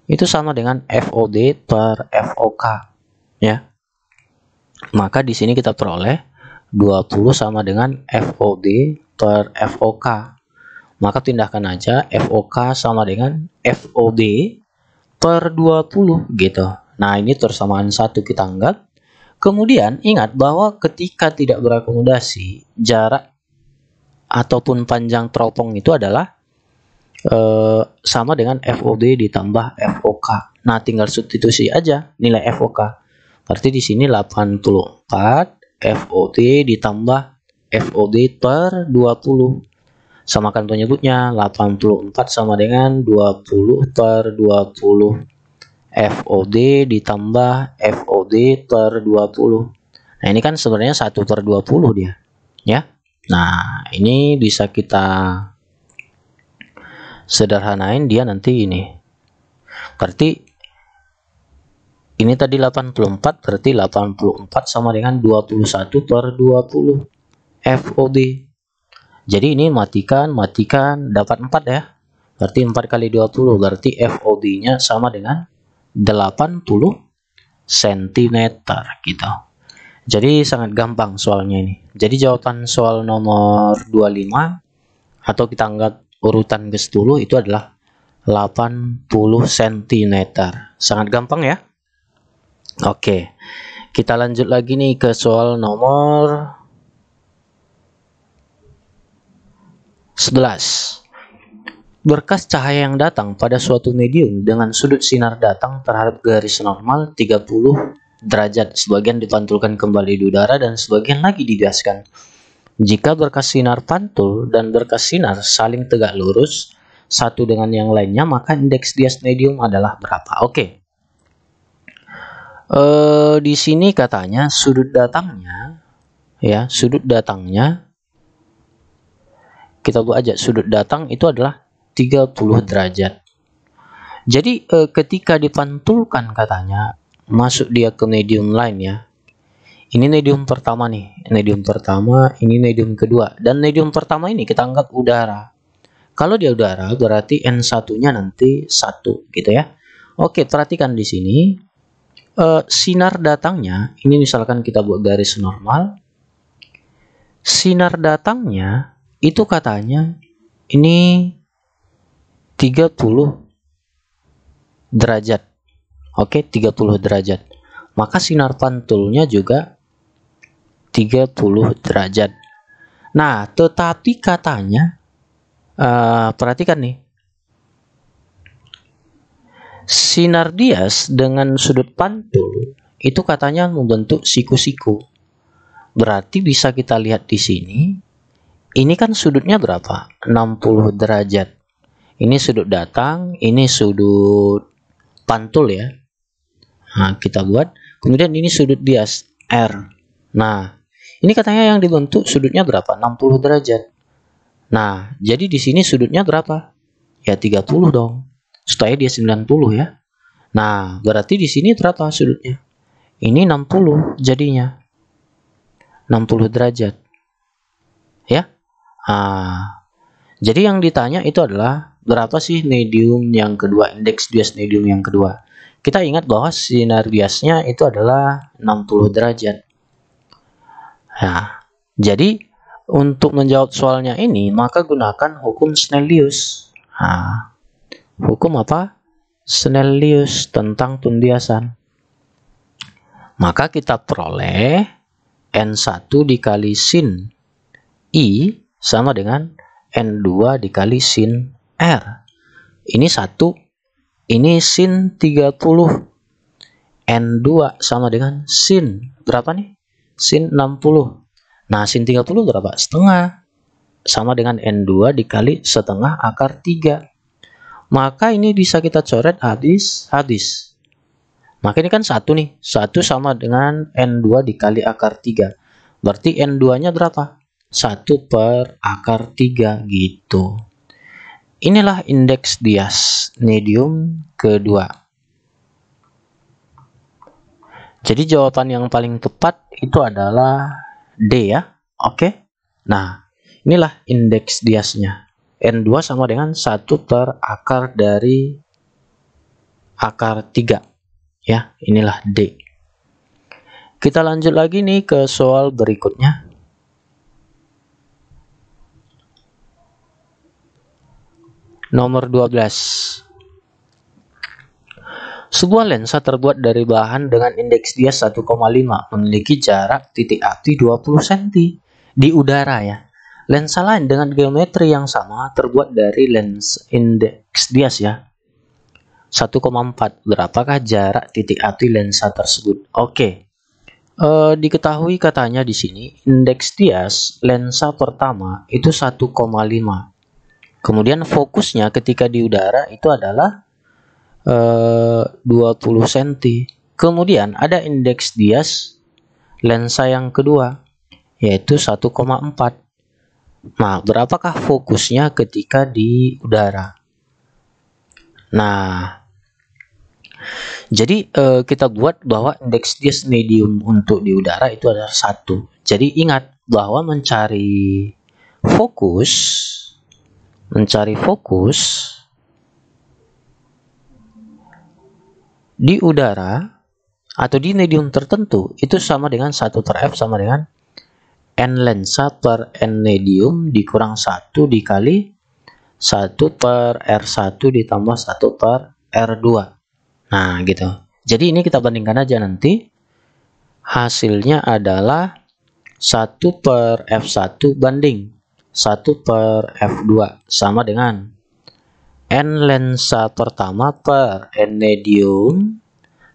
A: itu sama dengan FOD per FOK. Ya. Maka di sini kita peroleh 20 sama dengan FOD per FOK. Maka tindakan aja FOK sama dengan FOD per 20 gitu. Nah, ini persamaan satu kita anggap Kemudian ingat bahwa ketika tidak berakomodasi, jarak ataupun panjang teropong itu adalah eh, sama dengan FOD ditambah FOK. Nah, tinggal substitusi aja nilai FOK. Berarti di sini 84 FOD ditambah FOD per 20. Samakan penyebutnya 84 sama dengan 20 per 20. FOD ditambah FOD per 20 nah ini kan sebenarnya 1 per 20 dia ya nah ini bisa kita sederhanain dia nanti ini berarti ini tadi 84 berarti 84 sama dengan 21 per 20 FOD jadi ini matikan matikan dapat 4 ya berarti 4 kali 20 berarti FOD nya sama dengan 80 cm gitu. Jadi sangat gampang soalnya ini. Jadi jawaban soal nomor 25 atau kita anggap urutan ke-10 itu adalah 80 cm. Sangat gampang ya. Oke. Kita lanjut lagi nih ke soal nomor 11. Berkas cahaya yang datang pada suatu medium dengan sudut sinar datang terhadap garis normal 30 derajat, sebagian dipantulkan kembali di udara dan sebagian lagi dibiaskan. Jika berkas sinar pantul dan berkas sinar saling tegak lurus satu dengan yang lainnya, maka indeks bias medium adalah berapa? Oke. Okay. Eh di sini katanya sudut datangnya ya, sudut datangnya kita buat aja sudut datang itu adalah 30 derajat. Jadi e, ketika dipantulkan katanya masuk dia ke medium lain ya. Ini medium pertama nih, medium pertama, ini medium kedua dan medium pertama ini kita anggap udara. Kalau dia udara berarti N1-nya nanti satu gitu ya. Oke, perhatikan di sini e, sinar datangnya ini misalkan kita buat garis normal. Sinar datangnya itu katanya ini 30 derajat. Oke, 30 derajat. Maka sinar pantulnya juga 30 derajat. Nah, tetapi katanya uh, perhatikan nih. Sinar Dias dengan sudut pantul itu katanya membentuk siku-siku. Berarti bisa kita lihat di sini, ini kan sudutnya berapa? 60 derajat ini sudut datang ini sudut pantul ya nah, kita buat kemudian ini sudut bias R nah ini katanya yang dibentuk sudutnya berapa 60 derajat nah jadi di sini sudutnya berapa ya 30 dong supaya dia 90 ya nah berarti di sini berapa sudutnya ini 60 jadinya 60 derajat ya ah jadi yang ditanya itu adalah berapa sih medium yang kedua, indeks bias medium yang kedua. Kita ingat bahwa sinar biasnya itu adalah 60 derajat. Nah, jadi untuk menjawab soalnya ini, maka gunakan hukum Snellius. Nah, hukum apa? Snellius tentang tundiasan. Maka kita peroleh N1 dikali sin I sama dengan N2 dikali sin R. Eh, ini satu ini sin 30. N2 sama dengan sin berapa nih? Sin 60. Nah, sin 30 berapa? Setengah. Sama dengan N2 dikali setengah akar 3. Maka ini bisa kita coret habis habis. Maka ini kan satu nih. Satu sama dengan N2 dikali akar 3. Berarti N2-nya berapa? 1 per akar 3 gitu. Inilah indeks dias medium kedua. Jadi jawaban yang paling tepat itu adalah D ya. Oke. Nah, inilah indeks diasnya. N2 sama dengan 1 per akar dari akar 3. Ya, inilah D. Kita lanjut lagi nih ke soal berikutnya. Nomor 12. Sebuah lensa terbuat dari bahan dengan indeks dia 1,5 memiliki jarak titik api 20 cm di udara ya. Lensa lain dengan geometri yang sama terbuat dari lens indeks dias ya. 1,4 berapakah jarak titik api lensa tersebut? Oke. E, diketahui katanya di sini indeks dias lensa pertama itu 1,5 Kemudian fokusnya ketika di udara itu adalah uh, 20 cm. Kemudian ada indeks dias lensa yang kedua yaitu 1,4. Nah, berapakah fokusnya ketika di udara? Nah, jadi uh, kita buat bahwa indeks dias medium untuk di udara itu adalah satu. Jadi ingat bahwa mencari fokus mencari fokus di udara atau di medium tertentu itu sama dengan 1 ter F sama dengan N lensa per N medium dikurang 1 dikali 1 per R1 ditambah 1 per R2 nah gitu jadi ini kita bandingkan aja nanti hasilnya adalah 1 per F1 banding 1 per F2 sama dengan N lensa pertama per N medium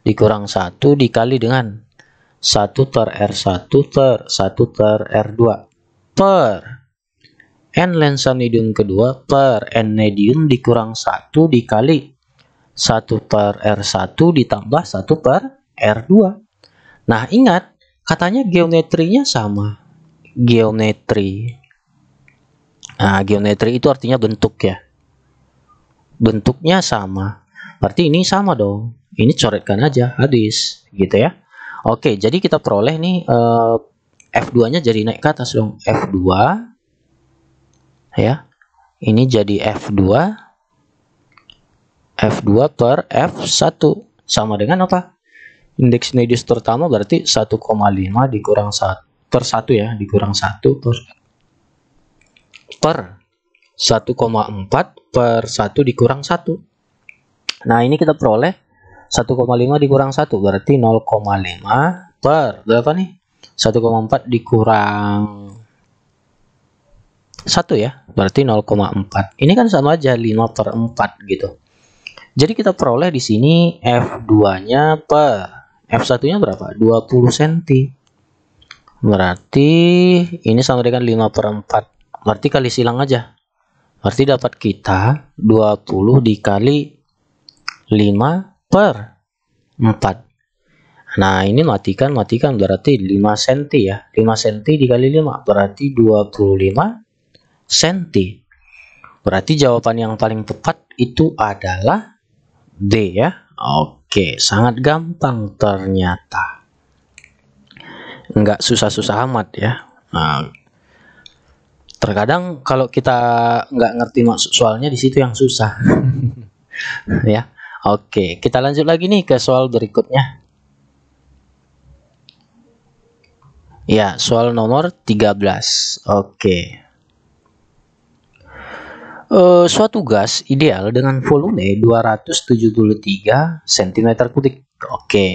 A: dikurang 1 dikali dengan 1 per R1 per 1 per R2 per N lensa medium kedua per N medium dikurang 1 dikali 1 per R1 ditambah 1 per R2 Nah ingat katanya geometrinya sama geometri Nah, geometri itu artinya bentuk ya. Bentuknya sama. Berarti ini sama dong. Ini coretkan aja habis gitu ya. Oke, jadi kita peroleh nih uh, eh, F2-nya jadi naik ke atas dong. F2 ya. Ini jadi F2 F2 per F1 sama dengan apa? Indeks nidus terutama berarti 1,5 dikurang 1 per 1 ya, dikurang 1 per per 1,4 per 1 dikurang 1. Nah, ini kita peroleh 1,5 dikurang 1 berarti 0,5 per berapa nih? 1,4 dikurang 1 ya, berarti 0,4. Ini kan sama aja 5 per 4 gitu. Jadi kita peroleh di sini F2-nya per F1-nya berapa? 20 cm. Berarti ini sama dengan 5 per 4 berarti kali silang aja. Berarti dapat kita 20 dikali 5 per 4. Nah, ini matikan, matikan berarti 5 cm ya. 5 cm dikali 5 berarti 25 cm. Berarti jawaban yang paling tepat itu adalah D ya. Oke, sangat gampang ternyata. Enggak susah-susah amat ya. Oke. Nah, terkadang kalau kita nggak ngerti maksud soalnya di situ yang susah <laughs> ya oke kita lanjut lagi nih ke soal berikutnya ya soal nomor 13 oke Uh, suatu gas ideal dengan volume 273 cm kubik. Oke.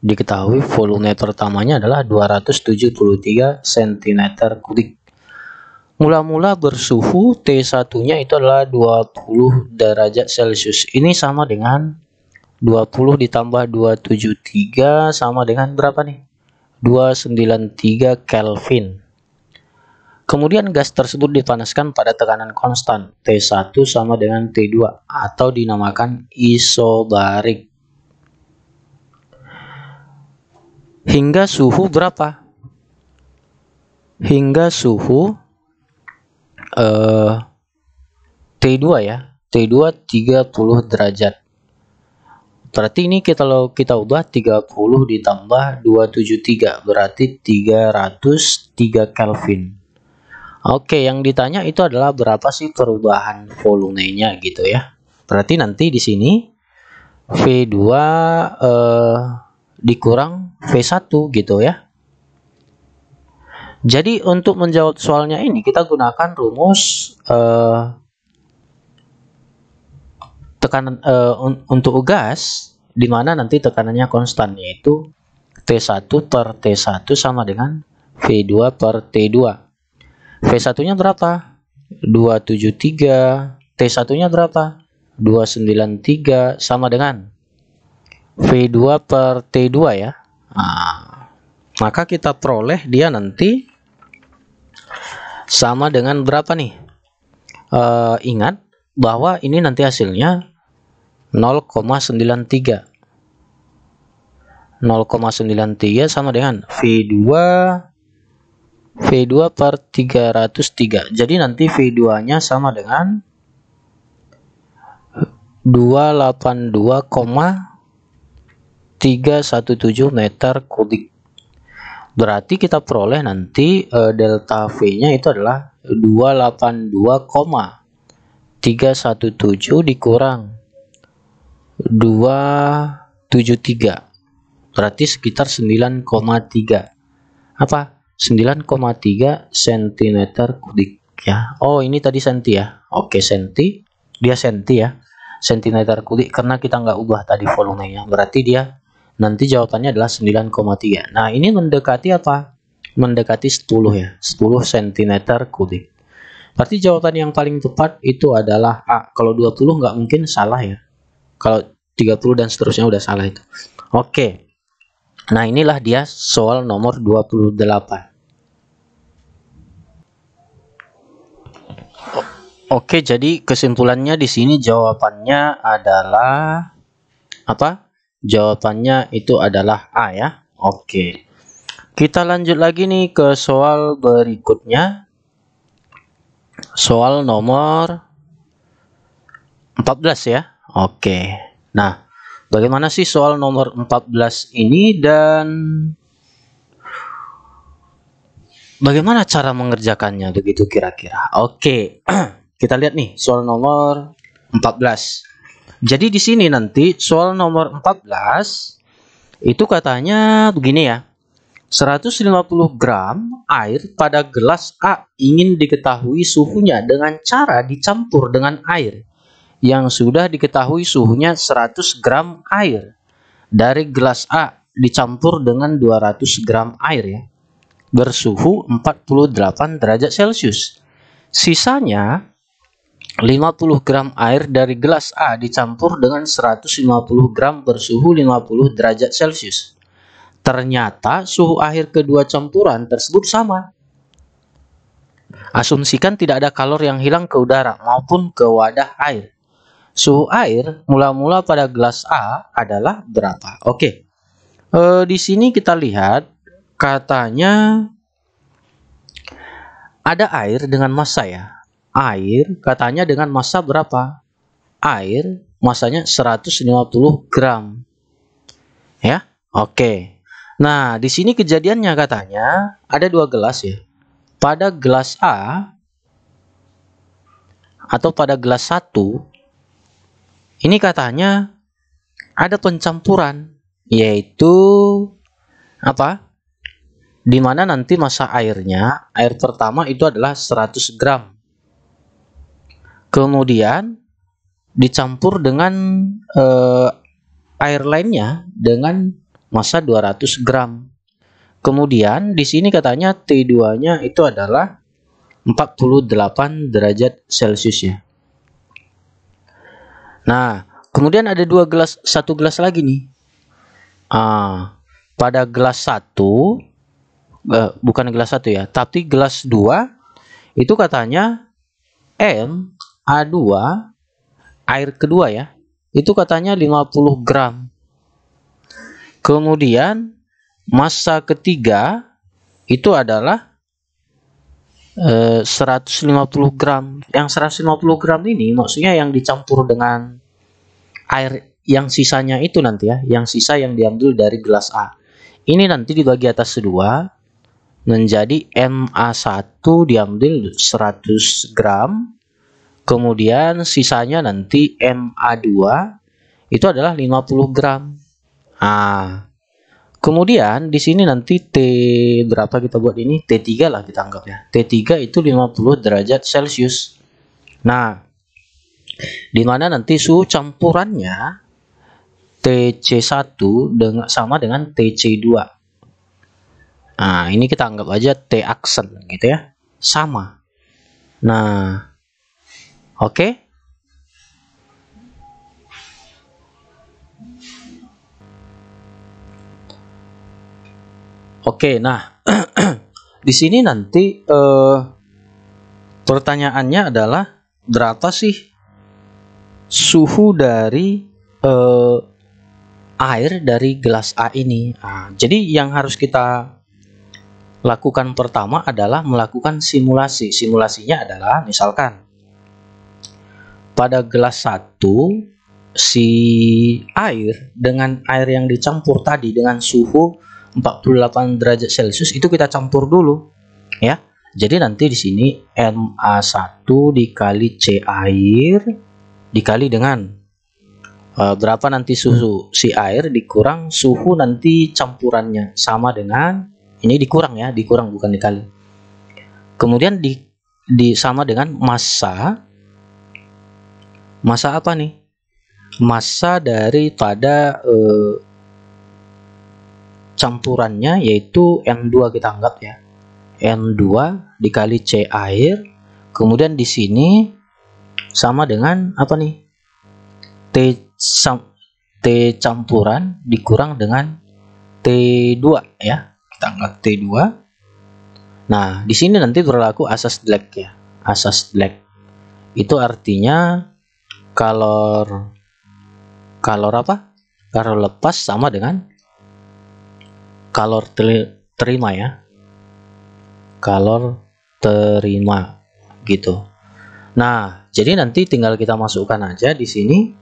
A: Diketahui volume pertamanya adalah 273 cm kubik. Mula-mula bersuhu T1-nya itu adalah 20 derajat Celcius. Ini sama dengan 20 ditambah 273 sama dengan berapa nih? 293 Kelvin. Kemudian gas tersebut dipanaskan pada tekanan konstan T1 sama dengan T2 atau dinamakan isobarik. Hingga suhu berapa? Hingga suhu uh, eh, T2 ya. T2 30 derajat. Berarti ini kita kalau kita ubah 30 ditambah 273 berarti 303 Kelvin. Oke, yang ditanya itu adalah berapa sih perubahan volumenya gitu ya. Berarti nanti di sini V2 eh, dikurang V1 gitu ya. Jadi untuk menjawab soalnya ini kita gunakan rumus uh, tekanan uh, untuk gas di mana nanti tekanannya konstan yaitu T1 per T1 sama dengan V2 per T2. V1-nya berapa? 273. T1-nya berapa? 293 sama dengan V2 per T2 ya. Nah, maka kita peroleh dia nanti sama dengan berapa nih e, ingat bahwa ini nanti hasilnya 0,93 0,93 sama dengan V2 V2 per 303 jadi nanti V2 nya sama dengan 282,317 meter kubik Berarti kita peroleh nanti e, delta V-nya itu adalah 282,317 dikurang 273. Berarti sekitar 9,3. Apa? 9,3 cm kubik ya. Oh, ini tadi senti ya. Oke, senti. Dia senti ya. Sentimeter kubik karena kita nggak ubah tadi volumenya. Berarti dia nanti jawabannya adalah 9,3 nah ini mendekati apa mendekati 10 ya 10 cm kubik berarti jawaban yang paling tepat itu adalah A kalau 20 nggak mungkin salah ya kalau 30 dan seterusnya udah salah itu oke nah inilah dia soal nomor 28 Oke, jadi kesimpulannya di sini jawabannya adalah apa? Jawabannya itu adalah A ya. Oke. Kita lanjut lagi nih ke soal berikutnya. Soal nomor 14 ya. Oke. Nah, bagaimana sih soal nomor 14 ini dan bagaimana cara mengerjakannya begitu kira-kira. Oke. <clears throat> Kita lihat nih soal nomor 14. Jadi di sini nanti soal nomor 14 itu katanya begini ya. 150 gram air pada gelas A ingin diketahui suhunya dengan cara dicampur dengan air yang sudah diketahui suhunya 100 gram air dari gelas A dicampur dengan 200 gram air ya bersuhu 48 derajat Celcius. Sisanya 50 gram air dari gelas A dicampur dengan 150 gram bersuhu 50 derajat Celcius. Ternyata suhu akhir kedua campuran tersebut sama. Asumsikan tidak ada kalor yang hilang ke udara maupun ke wadah air. Suhu air mula-mula pada gelas A adalah berapa? Oke, e, di sini kita lihat katanya ada air dengan massa ya air katanya dengan massa berapa? Air massanya 150 gram. Ya, oke. Nah, di sini kejadiannya katanya ada dua gelas ya. Pada gelas A atau pada gelas 1 ini katanya ada pencampuran yaitu apa? Dimana nanti masa airnya, air pertama itu adalah 100 gram kemudian dicampur dengan eh, air lainnya dengan massa 200 gram. Kemudian di sini katanya T2-nya itu adalah 48 derajat Celcius ya. Nah, kemudian ada dua gelas, satu gelas lagi nih. Ah, pada gelas satu, eh, bukan gelas satu ya, tapi gelas dua itu katanya M A2 air kedua ya itu katanya 50 gram kemudian massa ketiga itu adalah e, eh, 150 gram yang 150 gram ini maksudnya yang dicampur dengan air yang sisanya itu nanti ya yang sisa yang diambil dari gelas A ini nanti dibagi atas dua menjadi MA1 diambil 100 gram Kemudian sisanya nanti MA2 itu adalah 50 gram. Ah. Kemudian di sini nanti T berapa kita buat ini? T3 lah kita anggap ya. T3 itu 50 derajat Celcius. Nah, di mana nanti suhu campurannya TC1 dengan sama dengan TC2. Nah, ini kita anggap aja T aksen gitu ya. Sama. Nah, Oke? Okay? Oke, okay, nah <clears throat> di sini nanti eh, pertanyaannya adalah berapa sih suhu dari eh, air dari gelas A ini? Nah, jadi yang harus kita lakukan pertama adalah melakukan simulasi. Simulasinya adalah misalkan pada gelas satu si air dengan air yang dicampur tadi dengan suhu 48 derajat Celcius itu kita campur dulu ya. Jadi nanti di sini MA1 dikali C air dikali dengan uh, berapa nanti suhu hmm. si air dikurang suhu nanti campurannya sama dengan ini dikurang ya, dikurang bukan dikali. Kemudian di, di sama dengan massa masa apa nih masa daripada eh, campurannya yaitu N2 kita anggap ya N2 dikali C air kemudian di sini sama dengan apa nih T, T campuran dikurang dengan T2 ya kita anggap T2 nah di sini nanti berlaku asas black ya asas black itu artinya kalor kalor apa kalor lepas sama dengan kalor terima ya kalor terima gitu nah jadi nanti tinggal kita masukkan aja di sini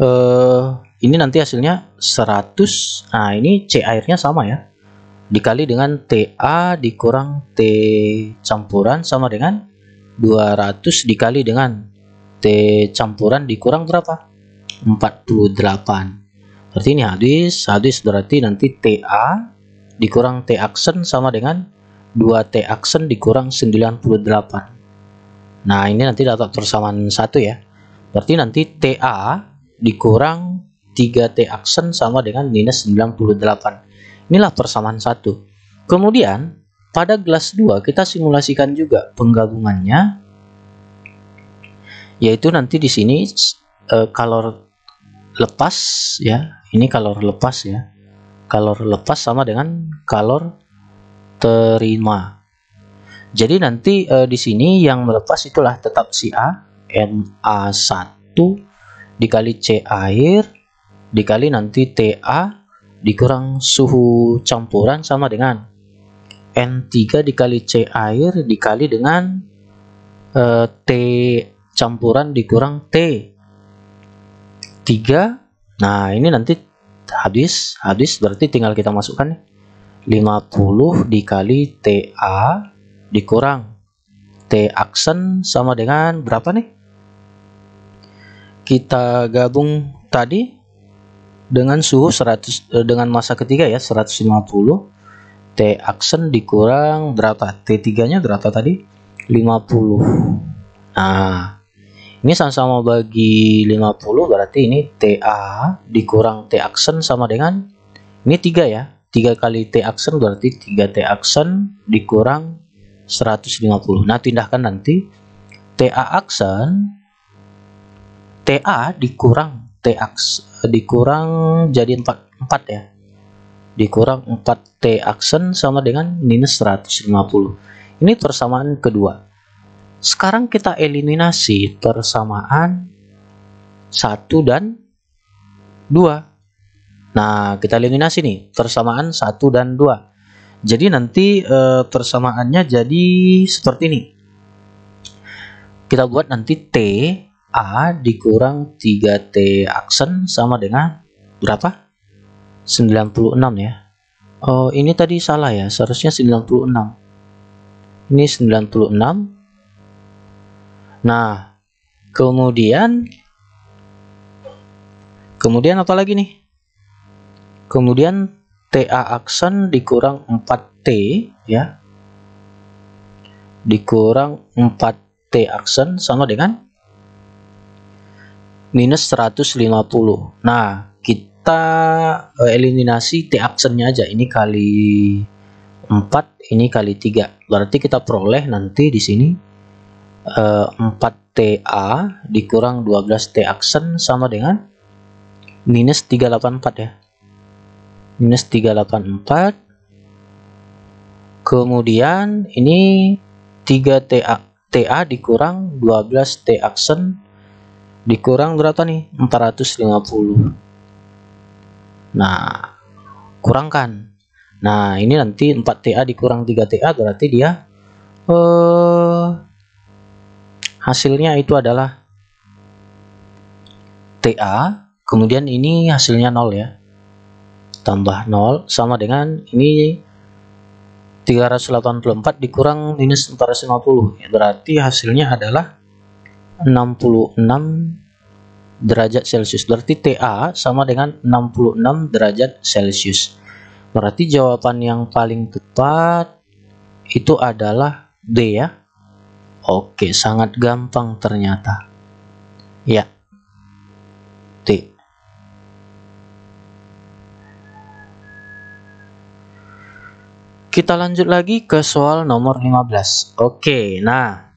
A: eh, ini nanti hasilnya 100 nah ini C airnya sama ya dikali dengan TA dikurang T campuran sama dengan 200 dikali dengan T campuran dikurang berapa? 48. Berarti ini hadis, hadis berarti nanti TA dikurang T aksen sama dengan 2T aksen dikurang 98. Nah, ini nanti data persamaan satu ya. Berarti nanti TA dikurang 3T aksen sama dengan minus 98. Inilah persamaan satu. Kemudian, pada gelas 2 kita simulasikan juga penggabungannya yaitu nanti di sini uh, kalor lepas ya ini kalor lepas ya kalor lepas sama dengan kalor terima jadi nanti e, di sini yang melepas itulah tetap si A a 1 dikali C air dikali nanti t a dikurang suhu campuran sama dengan N3 dikali C air dikali dengan e, T campuran dikurang T. 3. Nah, ini nanti habis, habis berarti tinggal kita masukkan 50 dikali TA dikurang T aksen sama dengan berapa nih? Kita gabung tadi dengan suhu 100 eh, dengan masa ketiga ya 150 T aksen dikurang berapa T3 nya berapa tadi 50 nah ini sama-sama bagi 50 berarti ini TA dikurang T aksen sama dengan ini 3 ya. 3 kali T aksen berarti 3 T aksen dikurang 150. Nah, pindahkan nanti TA aksen TA dikurang T aksen dikurang jadi 4 4 ya. Dikurang 4 T aksen sama dengan minus 150. Ini persamaan kedua. Sekarang kita eliminasi persamaan 1 dan 2. Nah, kita eliminasi nih persamaan 1 dan 2. Jadi nanti e, persamaannya jadi seperti ini. Kita buat nanti T A dikurang 3T aksen sama dengan berapa? 96 ya. Oh, ini tadi salah ya. Seharusnya 96. Ini 96 Nah, kemudian kemudian apa lagi nih? Kemudian TA aksen dikurang 4T ya. Dikurang 4T aksen sama dengan minus 150. Nah, kita eh, eliminasi T aksennya aja. Ini kali 4, ini kali 3. Berarti kita peroleh nanti di sini 4TA eh, dikurang 12T aksen sama dengan minus 384 ya minus 384 kemudian ini 3TA TA dikurang 12T aksen dikurang berapa nih 450 nah kurangkan nah ini nanti 4TA dikurang 3TA berarti dia eh uh, hasilnya itu adalah TA kemudian ini hasilnya 0 ya tambah 0 sama dengan ini 384 dikurang minus 450 berarti hasilnya adalah 66 derajat celcius berarti TA sama dengan 66 derajat celcius berarti jawaban yang paling tepat itu adalah D ya Oke, sangat gampang ternyata. Ya. T. Kita lanjut lagi ke soal nomor 15. Oke, nah.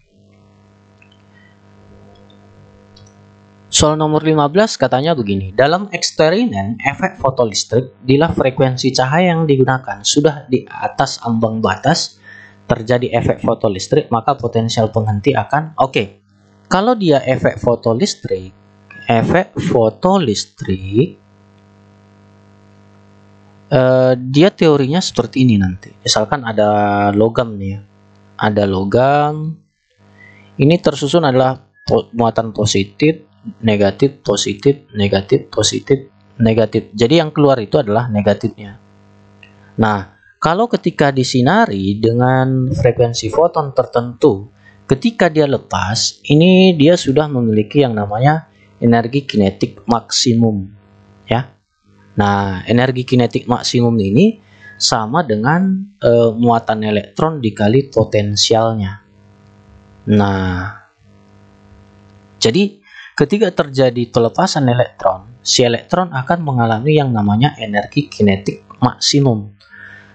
A: Soal nomor 15 katanya begini. Dalam eksperimen efek fotolistrik, bila frekuensi cahaya yang digunakan sudah di atas ambang batas, terjadi efek fotolistrik, maka potensial penghenti akan oke. Okay. Kalau dia efek fotolistrik, efek fotolistrik uh, dia teorinya seperti ini nanti. Misalkan ada logam nih ya. Ada logam. Ini tersusun adalah muatan positif, negatif, positif, negatif, positif, negatif. Jadi yang keluar itu adalah negatifnya. Nah, kalau ketika disinari dengan frekuensi foton tertentu, ketika dia lepas, ini dia sudah memiliki yang namanya energi kinetik maksimum, ya. Nah, energi kinetik maksimum ini sama dengan e, muatan elektron dikali potensialnya. Nah, jadi ketika terjadi pelepasan elektron, si elektron akan mengalami yang namanya energi kinetik maksimum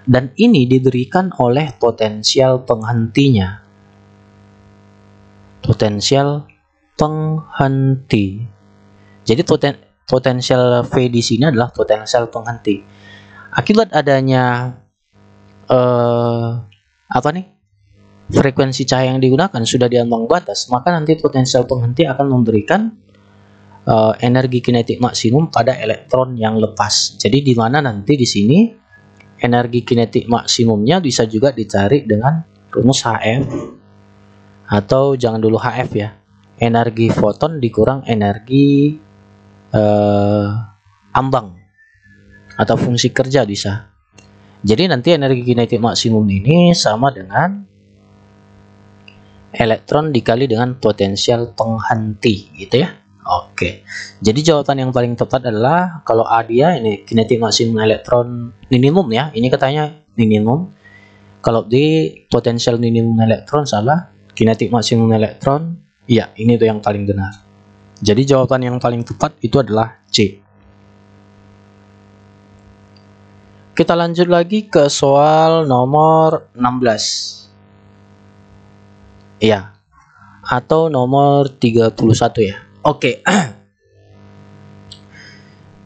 A: dan ini diberikan oleh potensial penghentinya. Potensial penghenti. Jadi poten potensial V di sini adalah potensial penghenti. Akibat adanya eh, apa nih? frekuensi cahaya yang digunakan sudah di ambang batas, maka nanti potensial penghenti akan memberikan uh, energi kinetik maksimum pada elektron yang lepas. Jadi di mana nanti di sini energi kinetik maksimumnya bisa juga dicari dengan rumus HF atau jangan dulu HF ya energi foton dikurang energi eh, ambang atau fungsi kerja bisa jadi nanti energi kinetik maksimum ini sama dengan elektron dikali dengan potensial penghenti gitu ya Oke, jadi jawaban yang paling tepat adalah kalau A dia ini kinetik maksimum elektron minimum ya, ini katanya minimum. Kalau di potensial minimum elektron salah, kinetik maksimum elektron, ya ini tuh yang paling benar. Jadi jawaban yang paling tepat itu adalah C. Kita lanjut lagi ke soal nomor 16. Iya. Atau nomor 31 ya. Oke. <clears throat>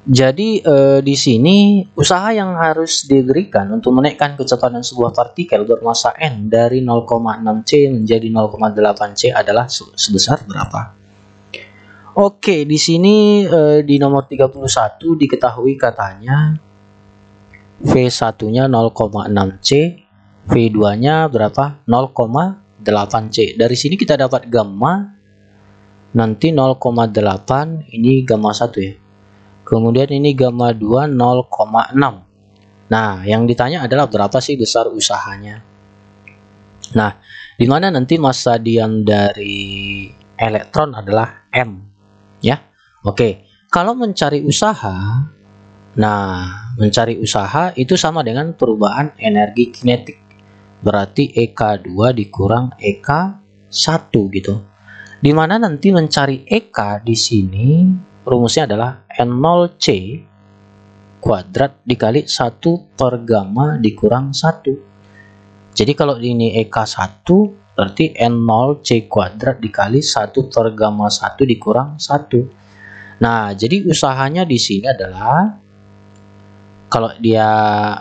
A: Jadi eh, di sini usaha yang harus diberikan untuk menaikkan kecepatan sebuah partikel bermassa n dari 0,6c menjadi 0,8c adalah sebesar berapa? Oke, di sini eh, di nomor 31 diketahui katanya v 1 0,6c, V2-nya berapa? 0,8c. Dari sini kita dapat gamma nanti 0,8 ini gamma 1 ya kemudian ini gamma 2 0,6 nah yang ditanya adalah berapa sih besar usahanya nah dimana nanti masa diam dari elektron adalah M ya Oke kalau mencari usaha nah mencari usaha itu sama dengan perubahan energi kinetik berarti EK2 dikurang EK1 gitu di mana nanti mencari EK di sini rumusnya adalah N0C kuadrat dikali 1 per gamma dikurang 1. Jadi kalau ini EK1 berarti N0C kuadrat dikali 1 per gamma 1 dikurang 1. Nah, jadi usahanya di sini adalah kalau dia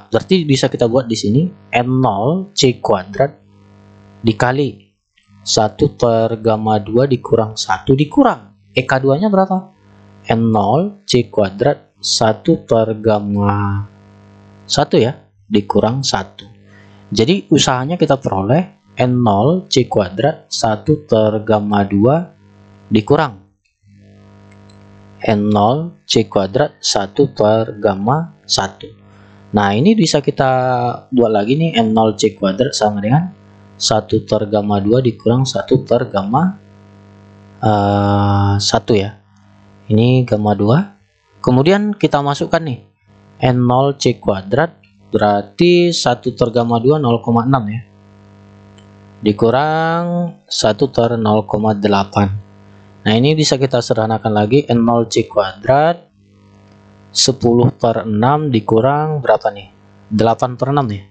A: berarti bisa kita buat di sini N0 C kuadrat dikali 1 per gamma 2 dikurang 1 dikurang. EK2 nya berapa? N0 C kuadrat 1 per gamma 1 ya, dikurang 1. Jadi usahanya kita peroleh N0 C kuadrat 1 per gamma 2 dikurang. N0 C kuadrat 1 per gamma 1. Nah ini bisa kita buat lagi nih N0 C kuadrat sama dengan 1 per gamma 2 dikurang 1 per gamma uh, eh, 1 ya ini gamma 2 kemudian kita masukkan nih N0 C kuadrat berarti 1 per gamma 2 0,6 ya dikurang 1 per 0,8 Nah ini bisa kita sederhanakan lagi N0C kuadrat 10 per 6 dikurang berapa nih? 8 per 6 nih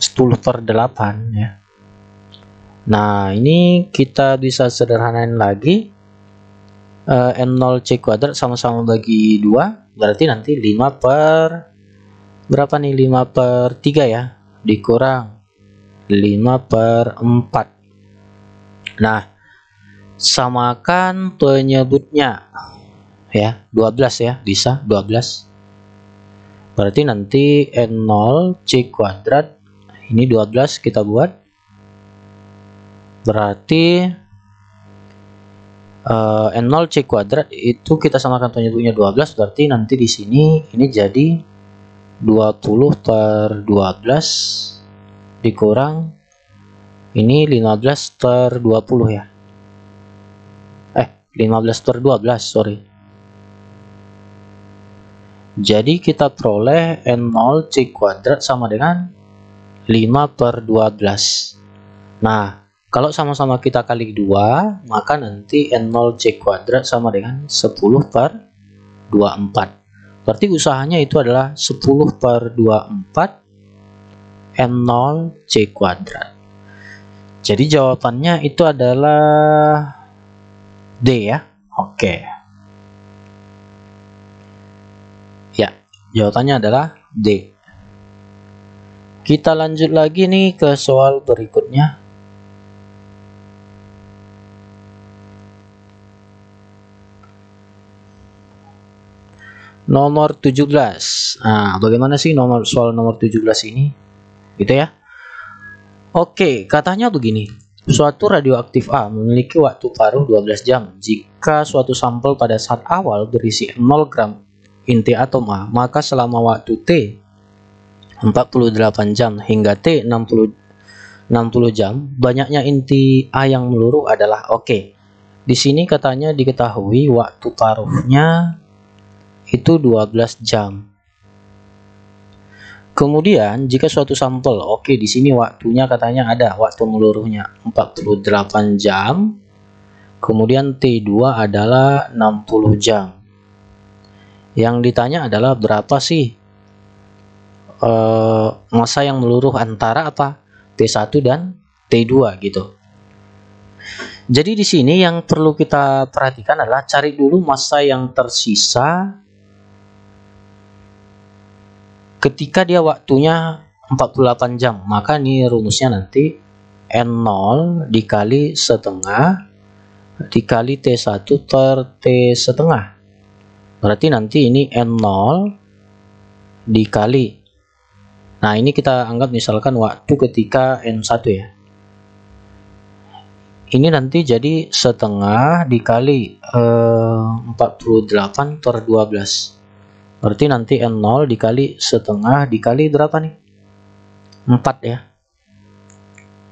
A: 10 per 8 ya Nah, ini kita bisa sederhanain lagi. Uh, eh, N0 C kuadrat sama-sama bagi 2, berarti nanti 5 per, berapa nih? 5 per 3 ya, dikurang 5 per 4. Nah, samakan penyebutnya. Ya, 12 ya, bisa 12. Berarti nanti N0 C kuadrat, ini 12 kita buat berarti uh, eh, n0 c kuadrat itu kita samakan penyebutnya 12 berarti nanti di sini ini jadi 20 per 12 dikurang ini 15 per 20 ya eh 15 per 12 sorry jadi kita peroleh n0 c kuadrat sama dengan 5 per 12 nah kalau sama-sama kita kali 2, maka nanti N0 C kuadrat sama dengan 10 per 24. Berarti usahanya itu adalah 10 per 24 N0 C kuadrat. Jadi jawabannya itu adalah D ya. Oke. Ya, jawabannya adalah D. Kita lanjut lagi nih ke soal berikutnya. nomor 17 nah bagaimana sih nomor soal nomor 17 ini gitu ya Oke katanya begini Suatu radioaktif A memiliki waktu paruh 12 jam Jika suatu sampel pada saat awal berisi 0 gram inti atom A Maka selama waktu T 48 jam hingga T 60, 60 jam Banyaknya inti A yang meluruh adalah oke okay. Di sini katanya diketahui waktu paruhnya itu 12 jam. Kemudian jika suatu sampel, oke okay, di sini waktunya katanya ada waktu meluruhnya 48 jam. Kemudian T2 adalah 60 jam. Yang ditanya adalah berapa sih e, eh, masa yang meluruh antara apa T1 dan T2 gitu. Jadi di sini yang perlu kita perhatikan adalah cari dulu masa yang tersisa ketika dia waktunya 48 jam maka ini rumusnya nanti N0 dikali setengah dikali T1 ter T setengah berarti nanti ini N0 dikali nah ini kita anggap misalkan waktu ketika N1 ya ini nanti jadi setengah dikali eh, 48 per 12 Berarti nanti N0 dikali setengah dikali berapa nih? 4 ya.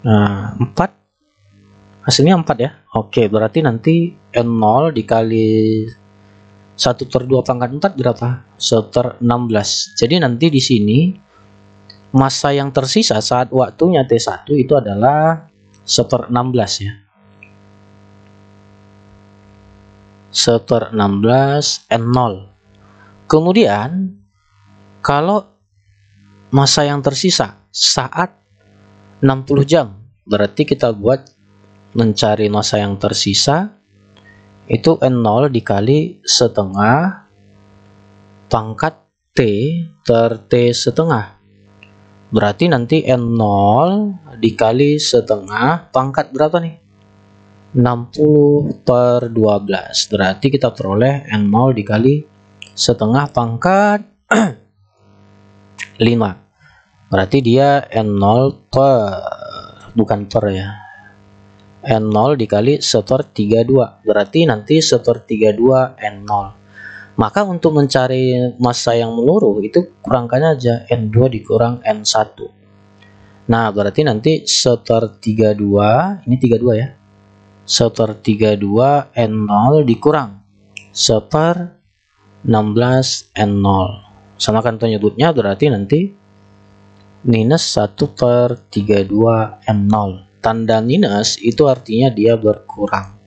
A: Nah, 4. Hasilnya 4 ya. Oke, berarti nanti N0 dikali 1 per 2 pangkat 4 berapa? 1 per 16. Jadi nanti di sini masa yang tersisa saat waktunya T1 itu adalah 1 per 16 ya. 1 per 16 N0. Kemudian, kalau masa yang tersisa saat 60 jam, berarti kita buat mencari masa yang tersisa itu N0 dikali setengah pangkat T ter T setengah. Berarti nanti N0 dikali setengah pangkat berapa nih? 60 per 12. Berarti kita peroleh N0 dikali setengah pangkat 5 <clears throat> berarti dia N0 per bukan per ya N0 dikali setor 32 berarti nanti setor 32 N0 maka untuk mencari masa yang meluruh itu kurangkannya aja N2 dikurang N1 nah berarti nanti setor 32 ini 32 ya setor 32 N0 dikurang setor 16 n 0 Sama kan penyebutnya berarti nanti minus 1 per 32 m 0 tanda minus itu artinya dia berkurang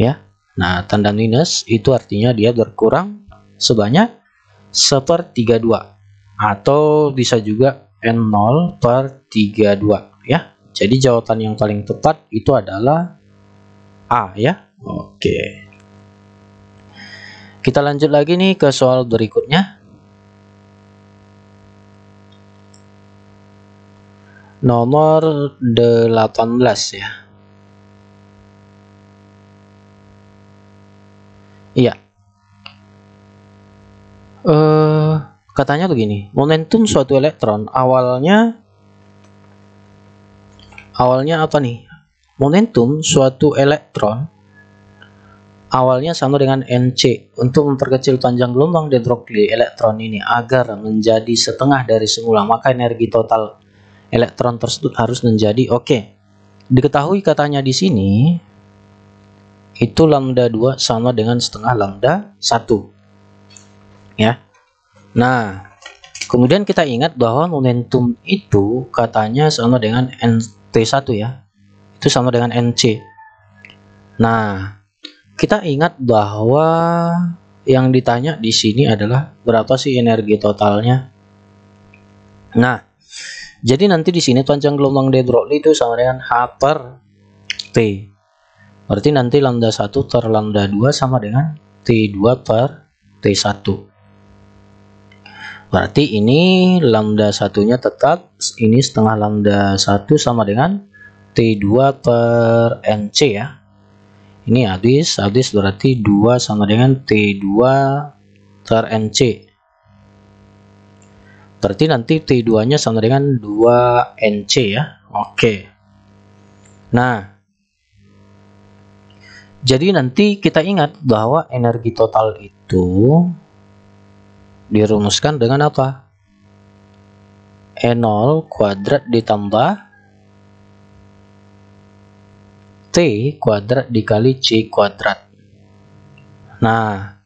A: ya nah tanda minus itu artinya dia berkurang sebanyak 1 per 32 atau bisa juga n 0 per 32 ya jadi jawaban yang paling tepat itu adalah A ya oke okay. Kita lanjut lagi nih ke soal berikutnya. Nomor 18 ya. Iya. Eh uh, katanya begini, momentum suatu elektron awalnya awalnya apa nih? Momentum suatu elektron awalnya sama dengan NC untuk memperkecil panjang gelombang dendrokli elektron ini agar menjadi setengah dari semula maka energi total elektron tersebut harus menjadi oke okay. diketahui katanya di sini itu lambda 2 sama dengan setengah lambda 1 ya nah kemudian kita ingat bahwa momentum itu katanya sama dengan NT1 ya itu sama dengan NC nah kita ingat bahwa yang ditanya di sini adalah berapa sih energi totalnya. Nah, jadi nanti di sini panjang gelombang de Broglie itu sama dengan H per T. Berarti nanti lambda 1 per lambda 2 sama dengan T2 per T1. Berarti ini lambda satunya tetap, ini setengah lambda 1 sama dengan T2 per nc ya ini adis adis berarti 2 sama dengan T2 ter NC berarti nanti T2 nya sama dengan 2NC ya oke nah jadi nanti kita ingat bahwa energi total itu dirumuskan dengan apa? E0 kuadrat ditambah T kuadrat dikali C kuadrat. Nah,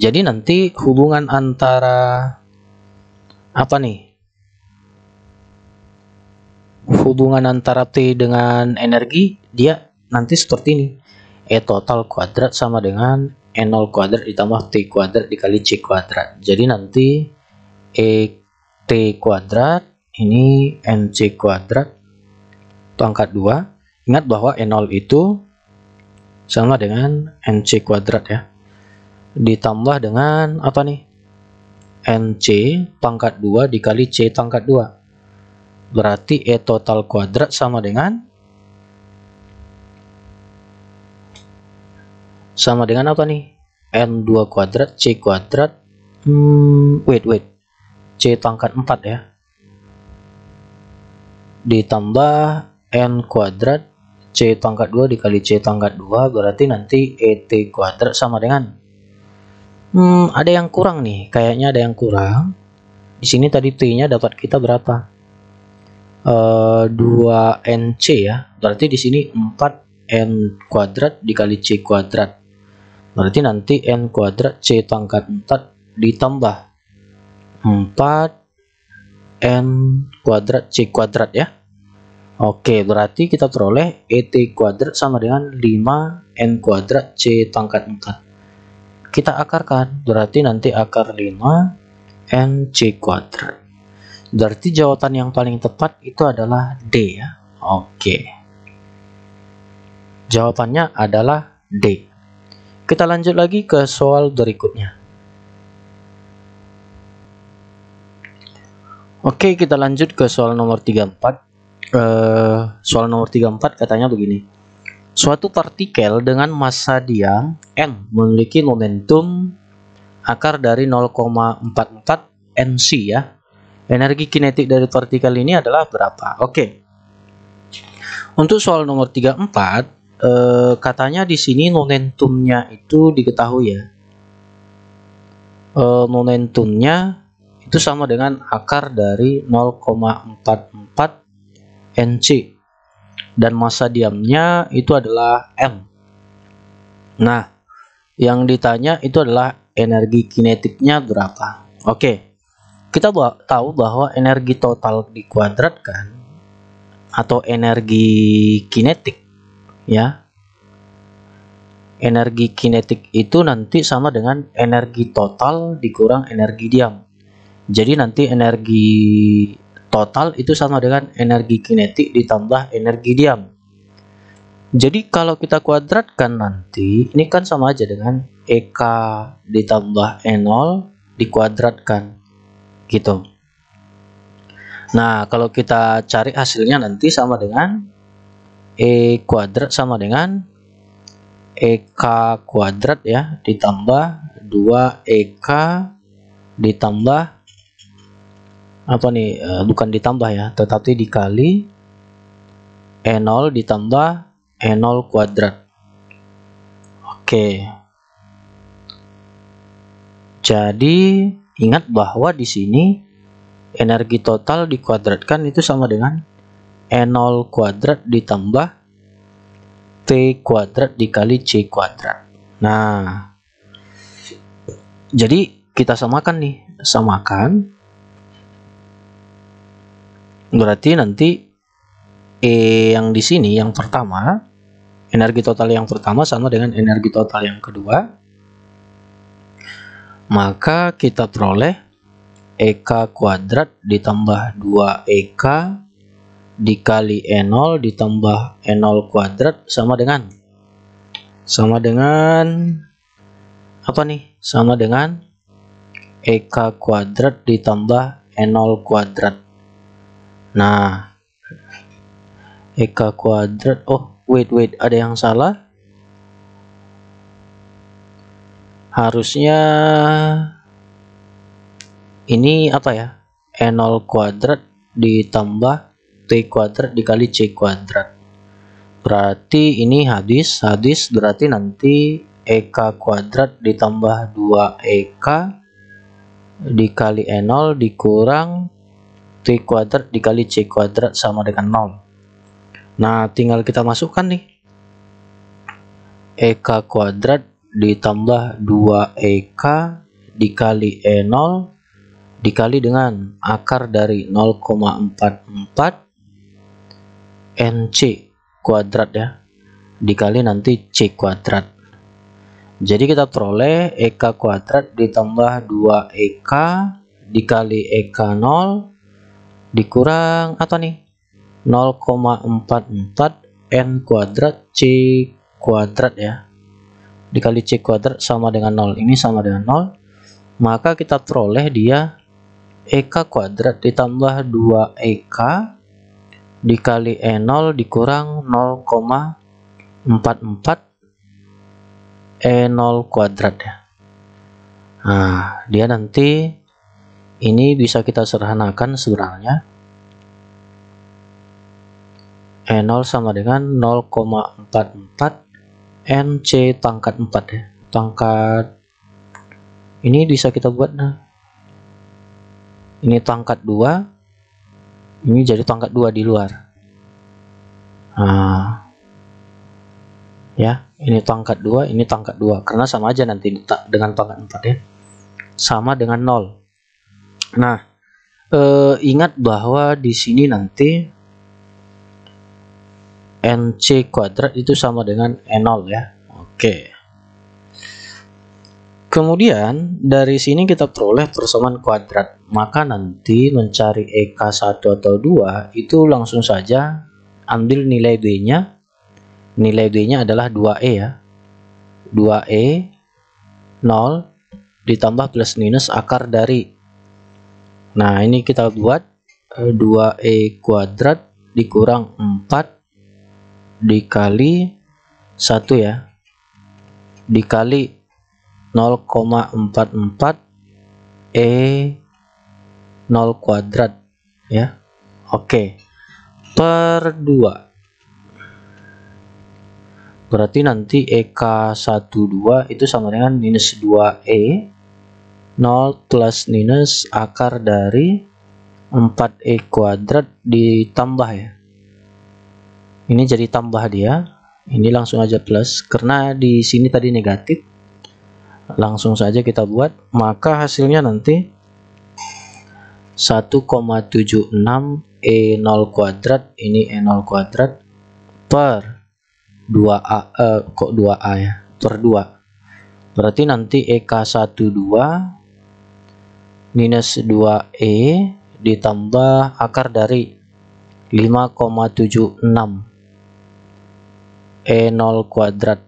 A: jadi nanti hubungan antara apa nih? Hubungan antara T dengan energi dia nanti seperti ini. E total kuadrat sama dengan E0 kuadrat ditambah T kuadrat dikali C kuadrat. Jadi nanti E T kuadrat ini MC kuadrat itu angkat 2 Ingat bahwa n 0 itu sama dengan NC kuadrat ya. Ditambah dengan apa nih? NC pangkat 2 dikali C pangkat 2. Berarti E total kuadrat sama dengan sama dengan apa nih? N2 kuadrat C kuadrat hmm, wait wait C pangkat 4 ya ditambah N kuadrat C pangkat 2 dikali C pangkat 2 berarti nanti ET kuadrat sama dengan hmm, ada yang kurang nih kayaknya ada yang kurang di sini tadi T-nya dapat kita berapa Uh, eh, 2nc ya. Berarti di sini 4n kuadrat dikali c kuadrat. Berarti nanti n kuadrat c pangkat 4 ditambah 4 n kuadrat c kuadrat ya. Oke, berarti kita peroleh ET kuadrat sama dengan 5N kuadrat C pangkat 4. Kita akarkan, berarti nanti akar 5N C kuadrat. Berarti jawaban yang paling tepat itu adalah D ya. Oke. Jawabannya adalah D. Kita lanjut lagi ke soal berikutnya. Oke, kita lanjut ke soal nomor 34 Eh, soal nomor 34 katanya begini. Suatu partikel dengan massa diam m memiliki momentum akar dari 0,44 mc ya. Energi kinetik dari partikel ini adalah berapa? Oke. Okay. Untuk soal nomor 34 eh, katanya di sini momentumnya itu diketahui ya. Eh, momentumnya itu sama dengan akar dari 0,44 NC dan masa diamnya itu adalah M. Nah, yang ditanya itu adalah energi kinetiknya berapa. Oke, kita tahu bahwa energi total dikuadratkan atau energi kinetik ya. Energi kinetik itu nanti sama dengan energi total dikurang energi diam. Jadi nanti energi total itu sama dengan energi kinetik ditambah energi diam. Jadi kalau kita kuadratkan nanti, ini kan sama aja dengan EK ditambah E0 dikuadratkan. Gitu. Nah, kalau kita cari hasilnya nanti sama dengan E kuadrat sama dengan EK kuadrat ya, ditambah 2 EK ditambah apa nih eh, bukan ditambah ya tetapi dikali E0 ditambah E0 kuadrat oke jadi ingat bahwa di sini energi total dikuadratkan itu sama dengan E0 kuadrat ditambah T kuadrat dikali C kuadrat nah jadi kita samakan nih samakan Berarti nanti E yang di sini yang pertama, energi total yang pertama sama dengan energi total yang kedua. Maka kita peroleh EK kuadrat ditambah 2EK dikali E0 ditambah E0 kuadrat sama dengan sama dengan apa nih? Sama dengan EK kuadrat ditambah E0 kuadrat Nah, EK kuadrat. Oh, wait, wait. Ada yang salah? Harusnya ini apa ya? E0 kuadrat ditambah T kuadrat dikali C kuadrat. Berarti ini hadis. Hadis berarti nanti EK kuadrat ditambah 2 EK dikali E0 dikurang T kuadrat dikali C kuadrat sama dengan 0 nah tinggal kita masukkan nih EK kuadrat ditambah 2EK dikali E0 dikali dengan akar dari 0,44 NC kuadrat ya dikali nanti C kuadrat jadi kita peroleh EK kuadrat ditambah 2 EK dikali EK0 dikurang atau nih 0,44 n kuadrat c kuadrat ya dikali c kuadrat sama dengan 0 ini sama dengan 0 maka kita peroleh dia ek kuadrat ditambah 2 ek dikali e0 dikurang 0,44 e0 e kuadrat ya nah dia nanti ini bisa kita sederhanakan sebenarnya. E0 sama dengan 0,44 NC pangkat 4 ya. Pangkat ini bisa kita buat nah. Ini pangkat 2. Ini jadi pangkat 2 di luar. Nah. Ya, ini pangkat 2, ini pangkat 2 karena sama aja nanti dengan pangkat 4 ya. Sama dengan 0. Nah, eh, ingat bahwa di sini nanti NC kuadrat itu sama dengan n 0 ya. Oke. Kemudian dari sini kita peroleh persamaan kuadrat. Maka nanti mencari EK1 atau 2 itu langsung saja ambil nilai D-nya. Nilai D-nya adalah 2E ya. 2E 0 ditambah plus minus akar dari Nah, ini kita buat 2E eh, kuadrat dikurang 4 dikali 1 ya. Dikali 0,44 E 0 kuadrat ya. Oke. Per 2. Berarti nanti EK12 itu sama dengan minus 2E 0 plus minus akar dari 4E kuadrat ditambah ya. Ini jadi tambah dia. Ini langsung aja plus. Karena di sini tadi negatif. Langsung saja kita buat. Maka hasilnya nanti 1,76 E0 e kuadrat. Ini E0 kuadrat per 2A. Eh, kok 2A ya? Per 2. Berarti nanti EK12 minus 2E ditambah akar dari 5,76 E0 e kuadrat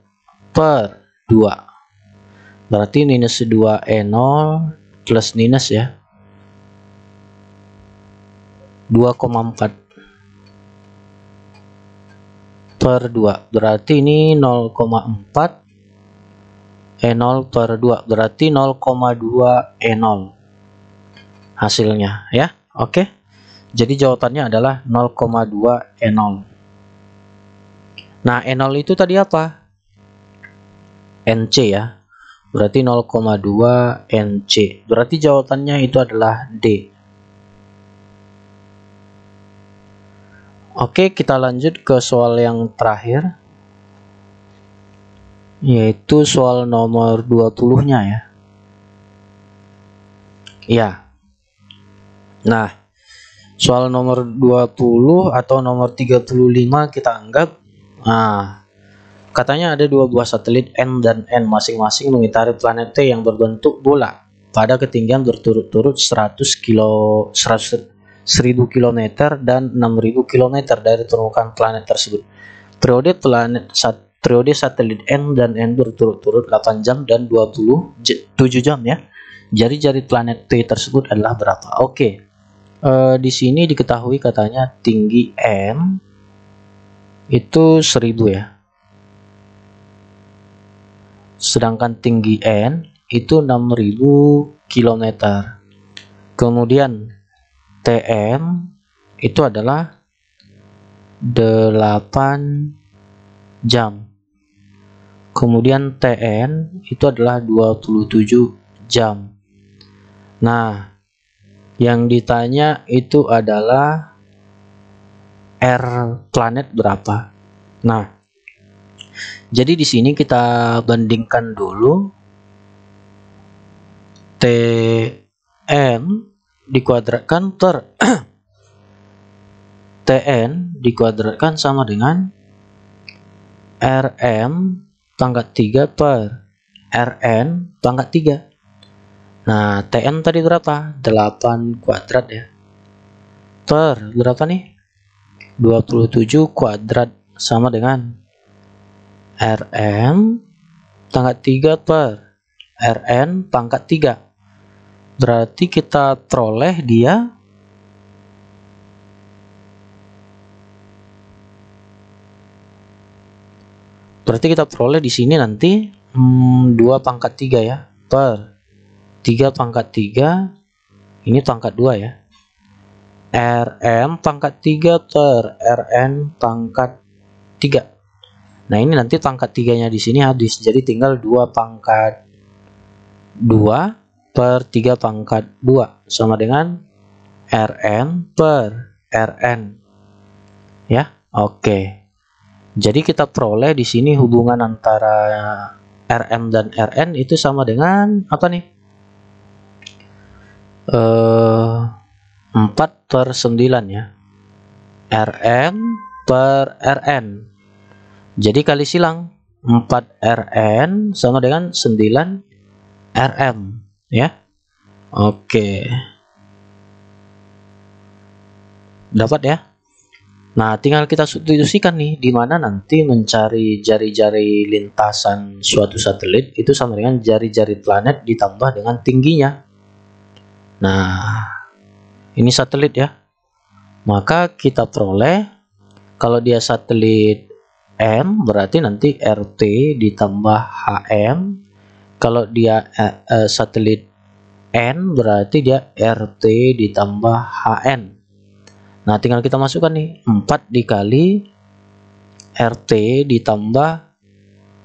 A: per 2 berarti minus 2 E0 plus minus ya 2,4 per 2 berarti ini 0,4 E0 e per 2 berarti 0,2 E0 hasilnya ya. Oke. Jadi jawabannya adalah 0,2 E0. Nah, E0 itu tadi apa? NC ya. Berarti 0,2 NC. Berarti jawabannya itu adalah D. Oke, kita lanjut ke soal yang terakhir. Yaitu soal nomor 20-nya ya. Ya, Nah, soal nomor 20 atau nomor 35 kita anggap nah, katanya ada dua buah satelit N dan N masing-masing mengitari planet T yang berbentuk bola pada ketinggian berturut-turut 100 kilo 100 1000 km dan 6000 km dari permukaan planet tersebut. Periode planet sat, periode satelit N dan N berturut-turut 8 jam dan 27 jam ya. Jari-jari planet T tersebut adalah berapa? Oke. Okay eh, di sini diketahui katanya tinggi M itu 1000 ya. Sedangkan tinggi n itu 6000 km. Kemudian TM itu adalah 8 jam. Kemudian TN itu adalah 27 jam. Nah, yang ditanya itu adalah R planet berapa. Nah, jadi di sini kita bandingkan dulu TN dikuadratkan per <clears throat> TN dikuadratkan sama dengan RM pangkat 3 per RN pangkat 3 Nah, TN tadi berapa? 8 kuadrat ya. Ter, berapa nih? 27 kuadrat sama dengan RM pangkat 3 per RN pangkat 3. Berarti kita peroleh dia Berarti kita peroleh di sini nanti hmm, 2 pangkat 3 ya per 3 pangkat 3 ini pangkat 2 ya Rm pangkat 3 ter Rn pangkat 3 nah ini nanti pangkat 3 nya di sini habis jadi tinggal 2 pangkat 2 per 3 pangkat 2 sama dengan Rn per Rn ya oke jadi kita peroleh di sini hubungan antara Rm dan Rn itu sama dengan apa nih eh, 4 per 9 ya Rm per Rn jadi kali silang 4 Rn sama dengan 9 Rm ya oke dapat ya Nah, tinggal kita substitusikan nih, di mana nanti mencari jari-jari lintasan suatu satelit itu sama dengan jari-jari planet ditambah dengan tingginya. Nah, ini satelit ya. Maka kita peroleh kalau dia satelit M berarti nanti RT ditambah HM. Kalau dia eh, eh, satelit N berarti dia RT ditambah HN. Nah, tinggal kita masukkan nih 4 dikali RT ditambah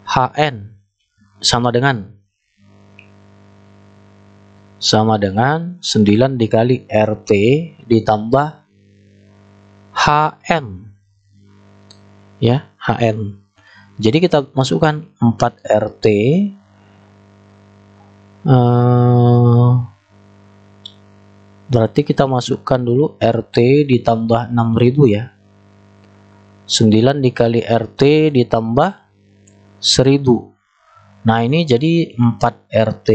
A: HN sama dengan sama dengan 9 dikali RT ditambah HN ya HN jadi kita masukkan 4 RT uh, berarti kita masukkan dulu RT ditambah 6000 ya 9 dikali RT ditambah 1000 nah ini jadi 4 RT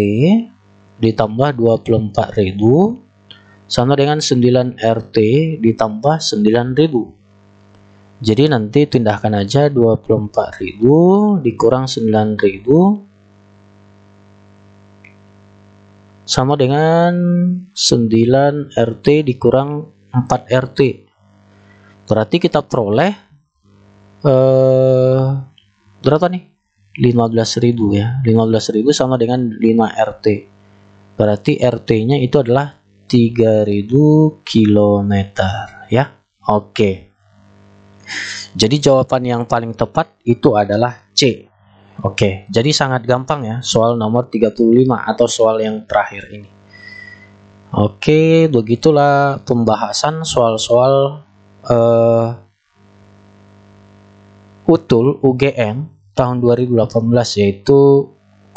A: ditambah 24.000 sama dengan 9 RT ditambah 9.000 jadi nanti pindahkan aja 24.000 dikurang 9.000 sama dengan 9 RT dikurang 4 RT berarti kita peroleh eh, berapa nih 15.000 ya 15.000 sama dengan 5 RT Berarti RT-nya itu adalah 3000 km ya. Oke. Jadi jawaban yang paling tepat itu adalah C. Oke, jadi sangat gampang ya soal nomor 35 atau soal yang terakhir ini. Oke, begitulah pembahasan soal-soal uh, utul UGM tahun 2018 yaitu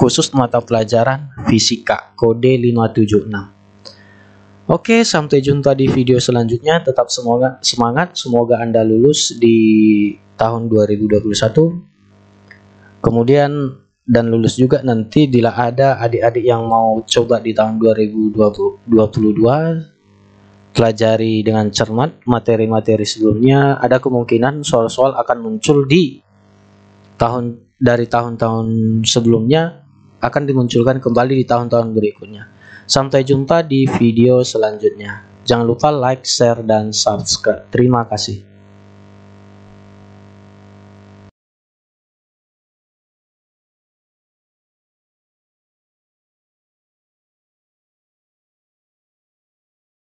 A: khusus mata pelajaran fisika kode 576 Oke sampai jumpa di video selanjutnya tetap semoga semangat semoga Anda lulus di tahun 2021 kemudian dan lulus juga nanti bila ada adik-adik yang mau coba di tahun 2022 pelajari dengan cermat materi-materi sebelumnya ada kemungkinan soal-soal akan muncul di tahun dari tahun-tahun sebelumnya akan dimunculkan kembali di tahun-tahun berikutnya. Sampai jumpa di video selanjutnya. Jangan lupa like, share, dan subscribe. Terima kasih.